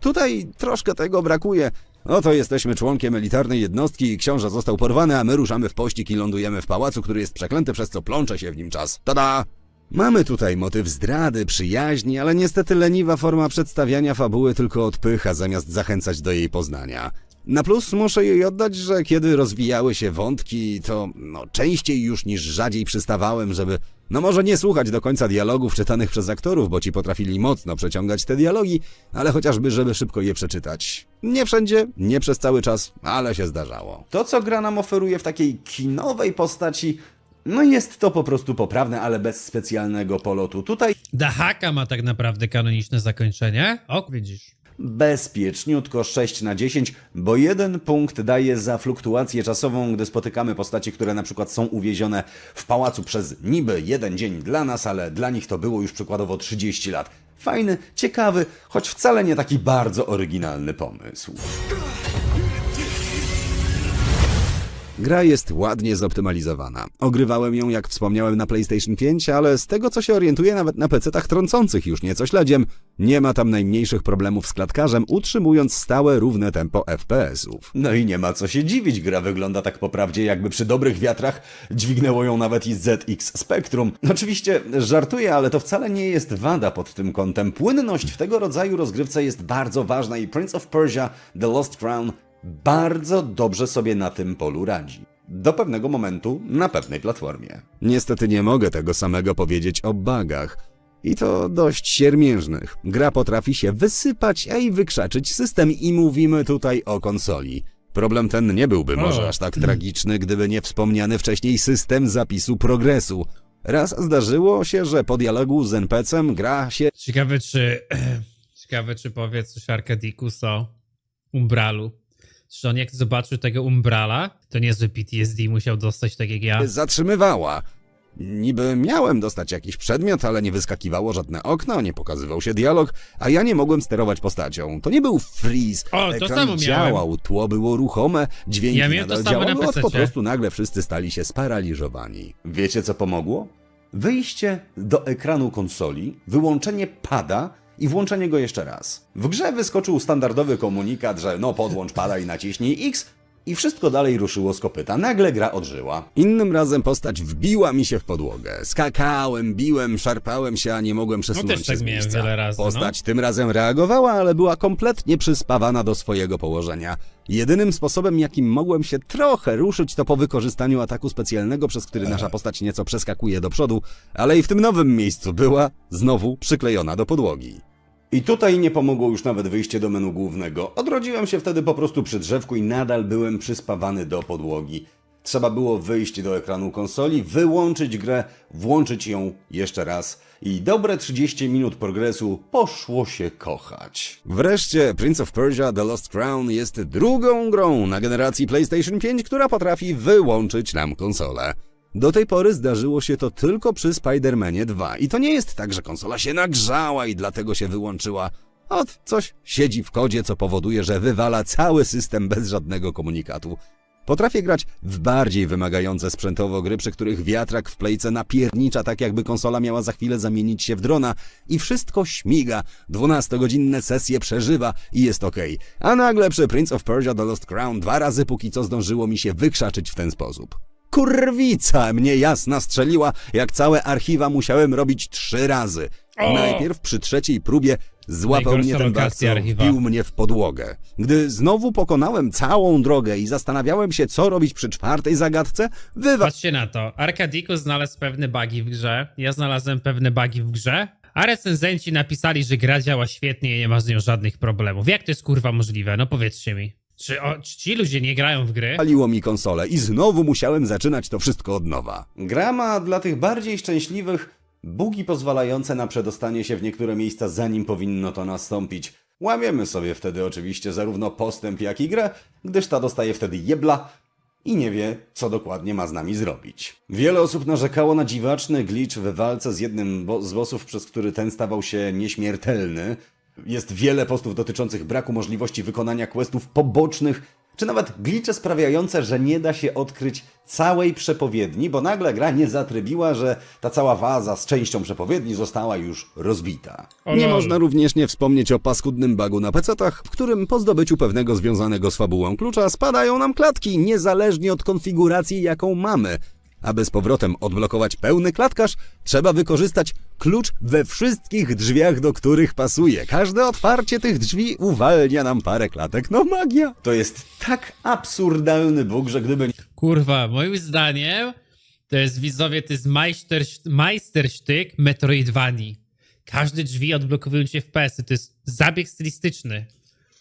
Tutaj troszkę tego brakuje, no to jesteśmy członkiem elitarnej jednostki i książę został porwany, a my ruszamy w pościg i lądujemy w pałacu, który jest przeklęty, przez co plącze się w nim czas. Tada! Mamy tutaj motyw zdrady, przyjaźni, ale niestety leniwa forma przedstawiania fabuły tylko odpycha, zamiast zachęcać do jej poznania. Na plus muszę jej oddać, że kiedy rozwijały się wątki, to no, częściej już niż rzadziej przystawałem, żeby no może nie słuchać do końca dialogów czytanych przez aktorów, bo ci potrafili mocno przeciągać te dialogi, ale chociażby, żeby szybko je przeczytać. Nie wszędzie, nie przez cały czas, ale się zdarzało. To, co gra nam oferuje w takiej kinowej postaci, no jest to po prostu poprawne, ale bez specjalnego polotu. Tutaj... Dahaka ma tak naprawdę kanoniczne zakończenie. Ok, widzisz bezpieczniutko 6 na 10, bo jeden punkt daje za fluktuację czasową, gdy spotykamy postacie, które na przykład są uwiezione w pałacu przez niby jeden dzień dla nas, ale dla nich to było już przykładowo 30 lat. Fajny, ciekawy, choć wcale nie taki bardzo oryginalny pomysł. Gra jest ładnie zoptymalizowana. Ogrywałem ją, jak wspomniałem, na PlayStation 5, ale z tego co się orientuję nawet na PC-tach trącących już nieco śledziem, nie ma tam najmniejszych problemów z klatkarzem, utrzymując stałe, równe tempo FPS-ów. No i nie ma co się dziwić, gra wygląda tak po prawdzie, jakby przy dobrych wiatrach dźwignęło ją nawet i ZX Spectrum. Oczywiście żartuję, ale to wcale nie jest wada pod tym kątem. Płynność w tego rodzaju rozgrywce jest bardzo ważna i Prince of Persia The Lost Crown bardzo dobrze sobie na tym polu radzi. Do pewnego momentu na pewnej platformie. Niestety nie mogę tego samego powiedzieć o bagach. I to dość siermiężnych. Gra potrafi się wysypać, a i wykrzaczyć system i mówimy tutaj o konsoli. Problem ten nie byłby może aż tak tragiczny, gdyby nie wspomniany wcześniej system zapisu progresu. Raz zdarzyło się, że po dialogu z NPC-em gra się... Ciekawe czy... (clears throat) Ciekawe czy powie coś Arkadikus o Umbralu że on jak zobaczył tego umbrala, to niezły PTSD musiał dostać tak jak ja. Zatrzymywała. Niby miałem dostać jakiś przedmiot, ale nie wyskakiwało żadne okno, nie pokazywał się dialog, a ja nie mogłem sterować postacią. To nie był freeze. O, Ekran samo działał, miałem. tło było ruchome, dźwięki ja nadal działały, od po prostu nagle wszyscy stali się sparaliżowani. Wiecie co pomogło? Wyjście do ekranu konsoli, wyłączenie pada i włączenie go jeszcze raz. W grze wyskoczył standardowy komunikat, że no podłącz pada i naciśnij X, i wszystko dalej ruszyło z kopyta. Nagle gra odżyła. Innym razem postać wbiła mi się w podłogę. Skakałem, biłem, szarpałem się, a nie mogłem przesunąć no tak też się tak z Wiele razy, no. postać no. tym razem reagowała, ale była kompletnie przyspawana do swojego położenia. Jedynym sposobem, jakim mogłem się trochę ruszyć, to po wykorzystaniu ataku specjalnego, przez który nasza postać nieco przeskakuje do przodu, ale i w tym nowym miejscu była znowu przyklejona do podłogi. I tutaj nie pomogło już nawet wyjście do menu głównego. Odrodziłem się wtedy po prostu przy drzewku i nadal byłem przyspawany do podłogi. Trzeba było wyjść do ekranu konsoli, wyłączyć grę, włączyć ją jeszcze raz i dobre 30 minut progresu poszło się kochać. Wreszcie Prince of Persia The Lost Crown jest drugą grą na generacji PlayStation 5, która potrafi wyłączyć nam konsolę. Do tej pory zdarzyło się to tylko przy Spider-Manie 2 i to nie jest tak, że konsola się nagrzała i dlatego się wyłączyła. Ot, coś siedzi w kodzie, co powoduje, że wywala cały system bez żadnego komunikatu. Potrafię grać w bardziej wymagające sprzętowo gry, przy których wiatrak w playce napiernicza tak, jakby konsola miała za chwilę zamienić się w drona i wszystko śmiga, 12-godzinne sesje przeżywa i jest okej. Okay. A nagle przy Prince of Persia The Lost Crown dwa razy póki co zdążyło mi się wykrzaczyć w ten sposób. Kurwica mnie jasna strzeliła, jak całe archiwa musiałem robić trzy razy. O! Najpierw przy trzeciej próbie złapał mnie ten bakcjal, bił mnie w podłogę. Gdy znowu pokonałem całą drogę i zastanawiałem się, co robić przy czwartej zagadce, wywa... Patrzcie na to. Arkadiku znalazł pewne bugi w grze, ja znalazłem pewne bugi w grze, a recenzenci napisali, że gra działa świetnie i nie ma z nią żadnych problemów. Jak to jest kurwa możliwe? No powiedzcie mi. Czy, o, czy ci ludzie nie grają w gry? Paliło mi konsolę i znowu musiałem zaczynać to wszystko od nowa. Gra ma dla tych bardziej szczęśliwych bugi pozwalające na przedostanie się w niektóre miejsca zanim powinno to nastąpić. Łamiemy sobie wtedy oczywiście zarówno postęp jak i grę, gdyż ta dostaje wtedy jebla i nie wie, co dokładnie ma z nami zrobić. Wiele osób narzekało na dziwaczny glitch w walce z jednym bo z bossów, przez który ten stawał się nieśmiertelny, jest wiele postów dotyczących braku możliwości wykonania questów pobocznych, czy nawet glicze sprawiające, że nie da się odkryć całej przepowiedni, bo nagle gra nie zatrybiła, że ta cała waza z częścią przepowiedni została już rozbita. Nie można również nie wspomnieć o paskudnym bagu na pecetach, w którym po zdobyciu pewnego związanego z fabułą klucza spadają nam klatki, niezależnie od konfiguracji jaką mamy – aby z powrotem odblokować pełny klatkarz, trzeba wykorzystać klucz we wszystkich drzwiach, do których pasuje. Każde otwarcie tych drzwi uwalnia nam parę klatek. No magia! To jest tak absurdalny bóg, że gdyby... Kurwa, moim zdaniem to jest widzowie, to jest majstersztyk Metroidvanii. Każde drzwi odblokowują się w PS. -y. To jest zabieg stylistyczny.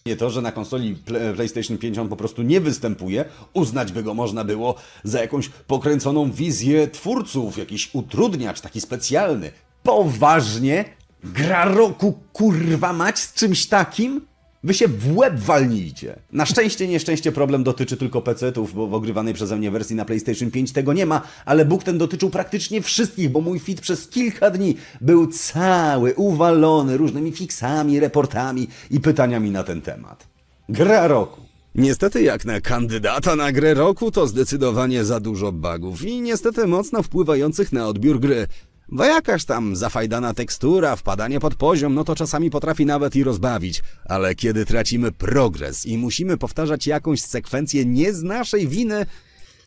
Nie to, że na konsoli e, PlayStation 5 on po prostu nie występuje, uznać by go można było za jakąś pokręconą wizję twórców, jakiś utrudniacz taki specjalny. Poważnie? Gra roku, kurwa mać, z czymś takim? Wy się w łeb walnijcie. Na szczęście, nieszczęście problem dotyczy tylko PC-ów, bo w ogrywanej przeze mnie wersji na PlayStation 5 tego nie ma, ale Bóg ten dotyczył praktycznie wszystkich, bo mój feed przez kilka dni był cały uwalony różnymi fiksami, reportami i pytaniami na ten temat. Gra roku. Niestety jak na kandydata na grę roku to zdecydowanie za dużo bugów i niestety mocno wpływających na odbiór gry. Bo jakaż tam zafajdana tekstura, wpadanie pod poziom, no to czasami potrafi nawet i rozbawić. Ale kiedy tracimy progres i musimy powtarzać jakąś sekwencję nie z naszej winy...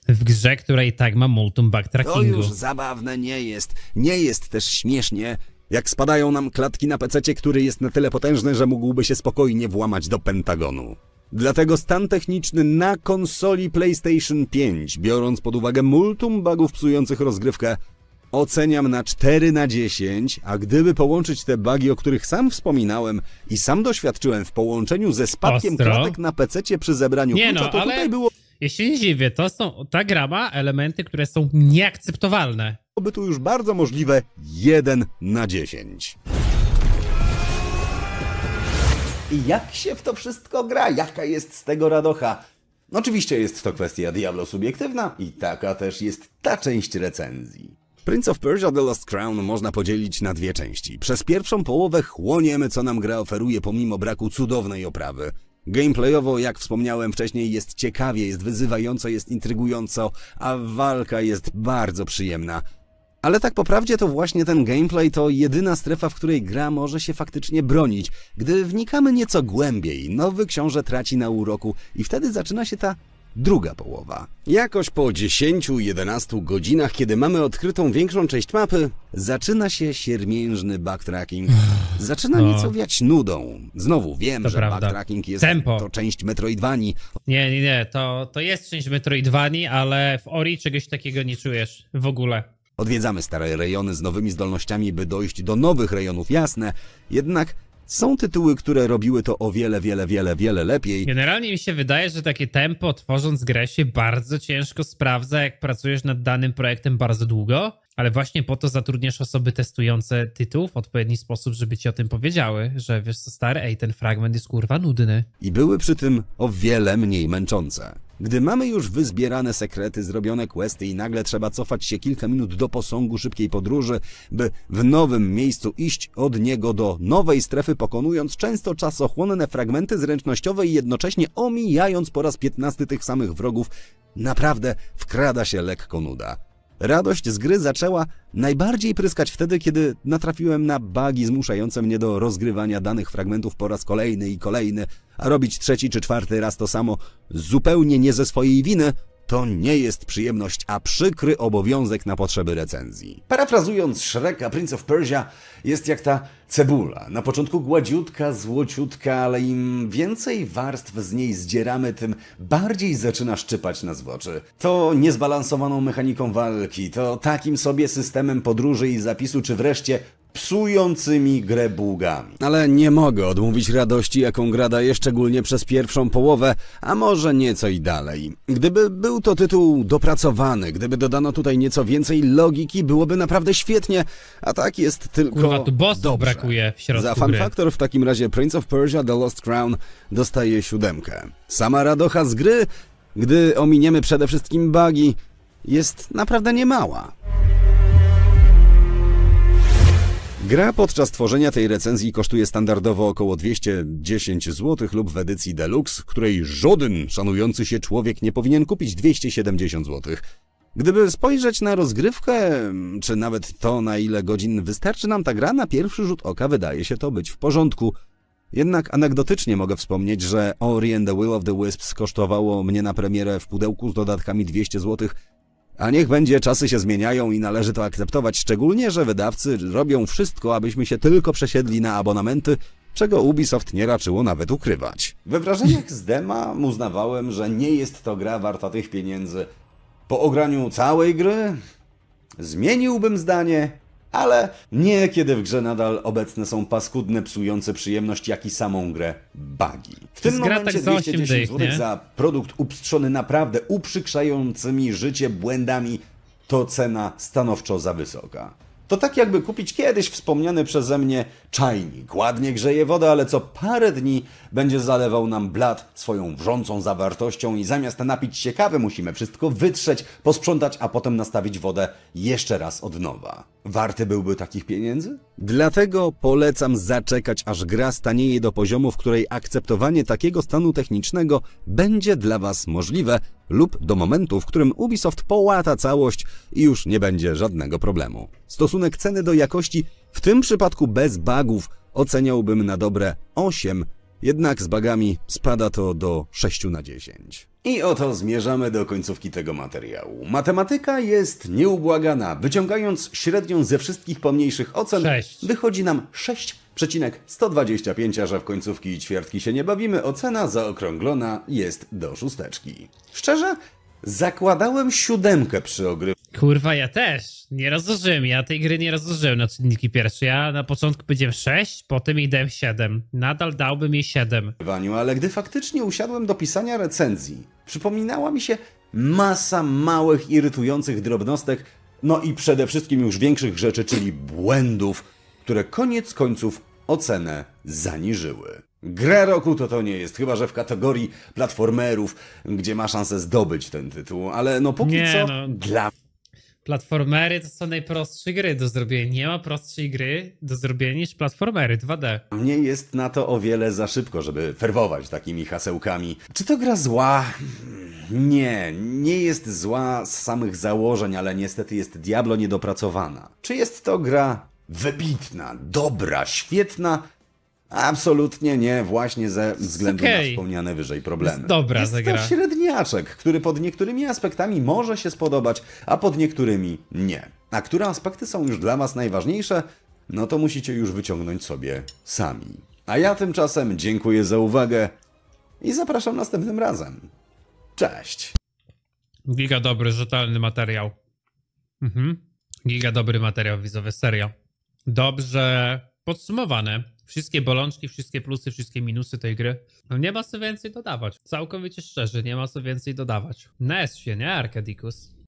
W grze, której tak ma multum backtrackingu. To już zabawne nie jest. Nie jest też śmiesznie. Jak spadają nam klatki na pececie, który jest na tyle potężny, że mógłby się spokojnie włamać do Pentagonu. Dlatego stan techniczny na konsoli PlayStation 5, biorąc pod uwagę multum bugów psujących rozgrywkę, oceniam na 4 na 10, a gdyby połączyć te bugi, o których sam wspominałem i sam doświadczyłem w połączeniu ze spadkiem Ostro. klatek na pececie przy zebraniu nie klucza, no, to ale tutaj było... Jeśli nie dziwię, to są, ta gra ma elementy, które są nieakceptowalne. Byłoby tu już bardzo możliwe 1 na 10. I jak się w to wszystko gra? Jaka jest z tego radocha? Oczywiście jest to kwestia Diablo subiektywna i taka też jest ta część recenzji. Prince of Persia The Lost Crown można podzielić na dwie części. Przez pierwszą połowę chłoniemy, co nam gra oferuje pomimo braku cudownej oprawy. Gameplayowo, jak wspomniałem wcześniej, jest ciekawie, jest wyzywająco, jest intrygująco, a walka jest bardzo przyjemna. Ale tak po prawdzie to właśnie ten gameplay to jedyna strefa, w której gra może się faktycznie bronić. Gdy wnikamy nieco głębiej, nowy książę traci na uroku i wtedy zaczyna się ta Druga połowa. Jakoś po 10-11 godzinach, kiedy mamy odkrytą większą część mapy, zaczyna się siermiężny backtracking. (sighs) Zaczyna no. nieco wiać nudą. Znowu wiem, to że prawda. backtracking jest Tempo. to część Metroidvanii. Nie, nie, nie, to, to jest część Metroidvanii, ale w Ori czegoś takiego nie czujesz w ogóle. Odwiedzamy stare rejony z nowymi zdolnościami, by dojść do nowych rejonów, jasne, jednak są tytuły, które robiły to o wiele, wiele, wiele, wiele lepiej. Generalnie mi się wydaje, że takie tempo tworząc grę się bardzo ciężko sprawdza, jak pracujesz nad danym projektem bardzo długo ale właśnie po to zatrudniasz osoby testujące tytuł w odpowiedni sposób, żeby ci o tym powiedziały, że wiesz co stary, ej, ten fragment jest kurwa nudny. I były przy tym o wiele mniej męczące. Gdy mamy już wyzbierane sekrety, zrobione questy i nagle trzeba cofać się kilka minut do posągu szybkiej podróży, by w nowym miejscu iść od niego do nowej strefy, pokonując często czasochłonne fragmenty zręcznościowe i jednocześnie omijając po raz piętnasty tych samych wrogów, naprawdę wkrada się lekko nuda. Radość z gry zaczęła najbardziej pryskać wtedy, kiedy natrafiłem na bugi zmuszające mnie do rozgrywania danych fragmentów po raz kolejny i kolejny, a robić trzeci czy czwarty raz to samo zupełnie nie ze swojej winy to nie jest przyjemność, a przykry obowiązek na potrzeby recenzji. Parafrazując Shreka, Prince of Persia jest jak ta cebula. Na początku gładziutka, złociutka, ale im więcej warstw z niej zdzieramy, tym bardziej zaczyna szczypać nas w oczy. To niezbalansowaną mechaniką walki, to takim sobie systemem podróży i zapisu, czy wreszcie psującymi grę bułgami. Ale nie mogę odmówić radości, jaką gra daje szczególnie przez pierwszą połowę, a może nieco i dalej. Gdyby był to tytuł dopracowany, gdyby dodano tutaj nieco więcej logiki, byłoby naprawdę świetnie, a tak jest tylko Kurwa, tu dobrze. brakuje w środku Za fan factor w takim razie Prince of Persia The Lost Crown dostaje siódemkę. Sama radocha z gry, gdy ominiemy przede wszystkim bugi, jest naprawdę niemała. Gra podczas tworzenia tej recenzji kosztuje standardowo około 210 zł lub w edycji deluxe, której żaden szanujący się człowiek nie powinien kupić 270 zł. Gdyby spojrzeć na rozgrywkę, czy nawet to na ile godzin wystarczy nam ta gra, na pierwszy rzut oka wydaje się to być w porządku. Jednak anegdotycznie mogę wspomnieć, że Ori and the Will of the Wisps kosztowało mnie na premierę w pudełku z dodatkami 200 zł, a niech będzie, czasy się zmieniają i należy to akceptować, szczególnie, że wydawcy robią wszystko, abyśmy się tylko przesiedli na abonamenty, czego Ubisoft nie raczyło nawet ukrywać. We wrażeniach z dema uznawałem, że nie jest to gra warta tych pieniędzy. Po ograniu całej gry zmieniłbym zdanie ale niekiedy w grze nadal obecne są paskudne, psujące przyjemność, jak i samą grę bugi. W tym Zgra tak momencie tak 210 zł za produkt upstrzony naprawdę uprzykrzającymi życie błędami to cena stanowczo za wysoka. To tak jakby kupić kiedyś wspomniany przeze mnie czajnik. Ładnie grzeje wodę, ale co parę dni będzie zalewał nam blat swoją wrzącą zawartością i zamiast napić się kawy musimy wszystko wytrzeć, posprzątać, a potem nastawić wodę jeszcze raz od nowa. Warte byłby takich pieniędzy? Dlatego polecam zaczekać, aż gra stanieje do poziomu, w której akceptowanie takiego stanu technicznego będzie dla Was możliwe lub do momentu, w którym Ubisoft połata całość i już nie będzie żadnego problemu. Stosunek ceny do jakości w tym przypadku bez bugów oceniałbym na dobre 8 jednak z bagami spada to do 6 na 10. I oto zmierzamy do końcówki tego materiału. Matematyka jest nieubłagana. Wyciągając średnią ze wszystkich pomniejszych ocen, 6. wychodzi nam 6,125, że w końcówki i ćwiartki się nie bawimy, ocena zaokrąglona jest do szósteczki. Szczerze? Zakładałem siódemkę przy ogry Kurwa, ja też. Nie rozłożyłem. Ja tej gry nie rozłożyłem na czynniki pierwsze. Ja na początku powiedziałem 6, potem idę dałem 7. Nadal dałbym jej 7. Ale gdy faktycznie usiadłem do pisania recenzji, przypominała mi się masa małych, irytujących drobnostek, no i przede wszystkim już większych rzeczy, czyli błędów, które koniec końców ocenę zaniżyły. Grę roku to to nie jest, chyba że w kategorii platformerów, gdzie ma szansę zdobyć ten tytuł, ale no póki nie, co no. dla Platformery to są najprostsze gry do zrobienia. Nie ma prostszej gry do zrobienia niż platformery 2D. Mnie jest na to o wiele za szybko, żeby ferwować takimi hasełkami. Czy to gra zła? Nie, nie jest zła z samych założeń, ale niestety jest diablo niedopracowana. Czy jest to gra wybitna, dobra, świetna? Absolutnie nie, właśnie ze względu okay. na wspomniane wyżej problemy. dobra Jest zagra. to średniaczek, który pod niektórymi aspektami może się spodobać, a pod niektórymi nie. A które aspekty są już dla Was najważniejsze, no to musicie już wyciągnąć sobie sami. A ja tymczasem dziękuję za uwagę i zapraszam następnym razem. Cześć! Giga dobry, rzetelny materiał. Mhm. Giga dobry materiał wizowy, serio. Dobrze podsumowane wszystkie bolączki, wszystkie plusy, wszystkie minusy tej gry. No nie ma co więcej dodawać. Całkowicie szczerze, nie ma co więcej dodawać. NES się, nie Arkadikus?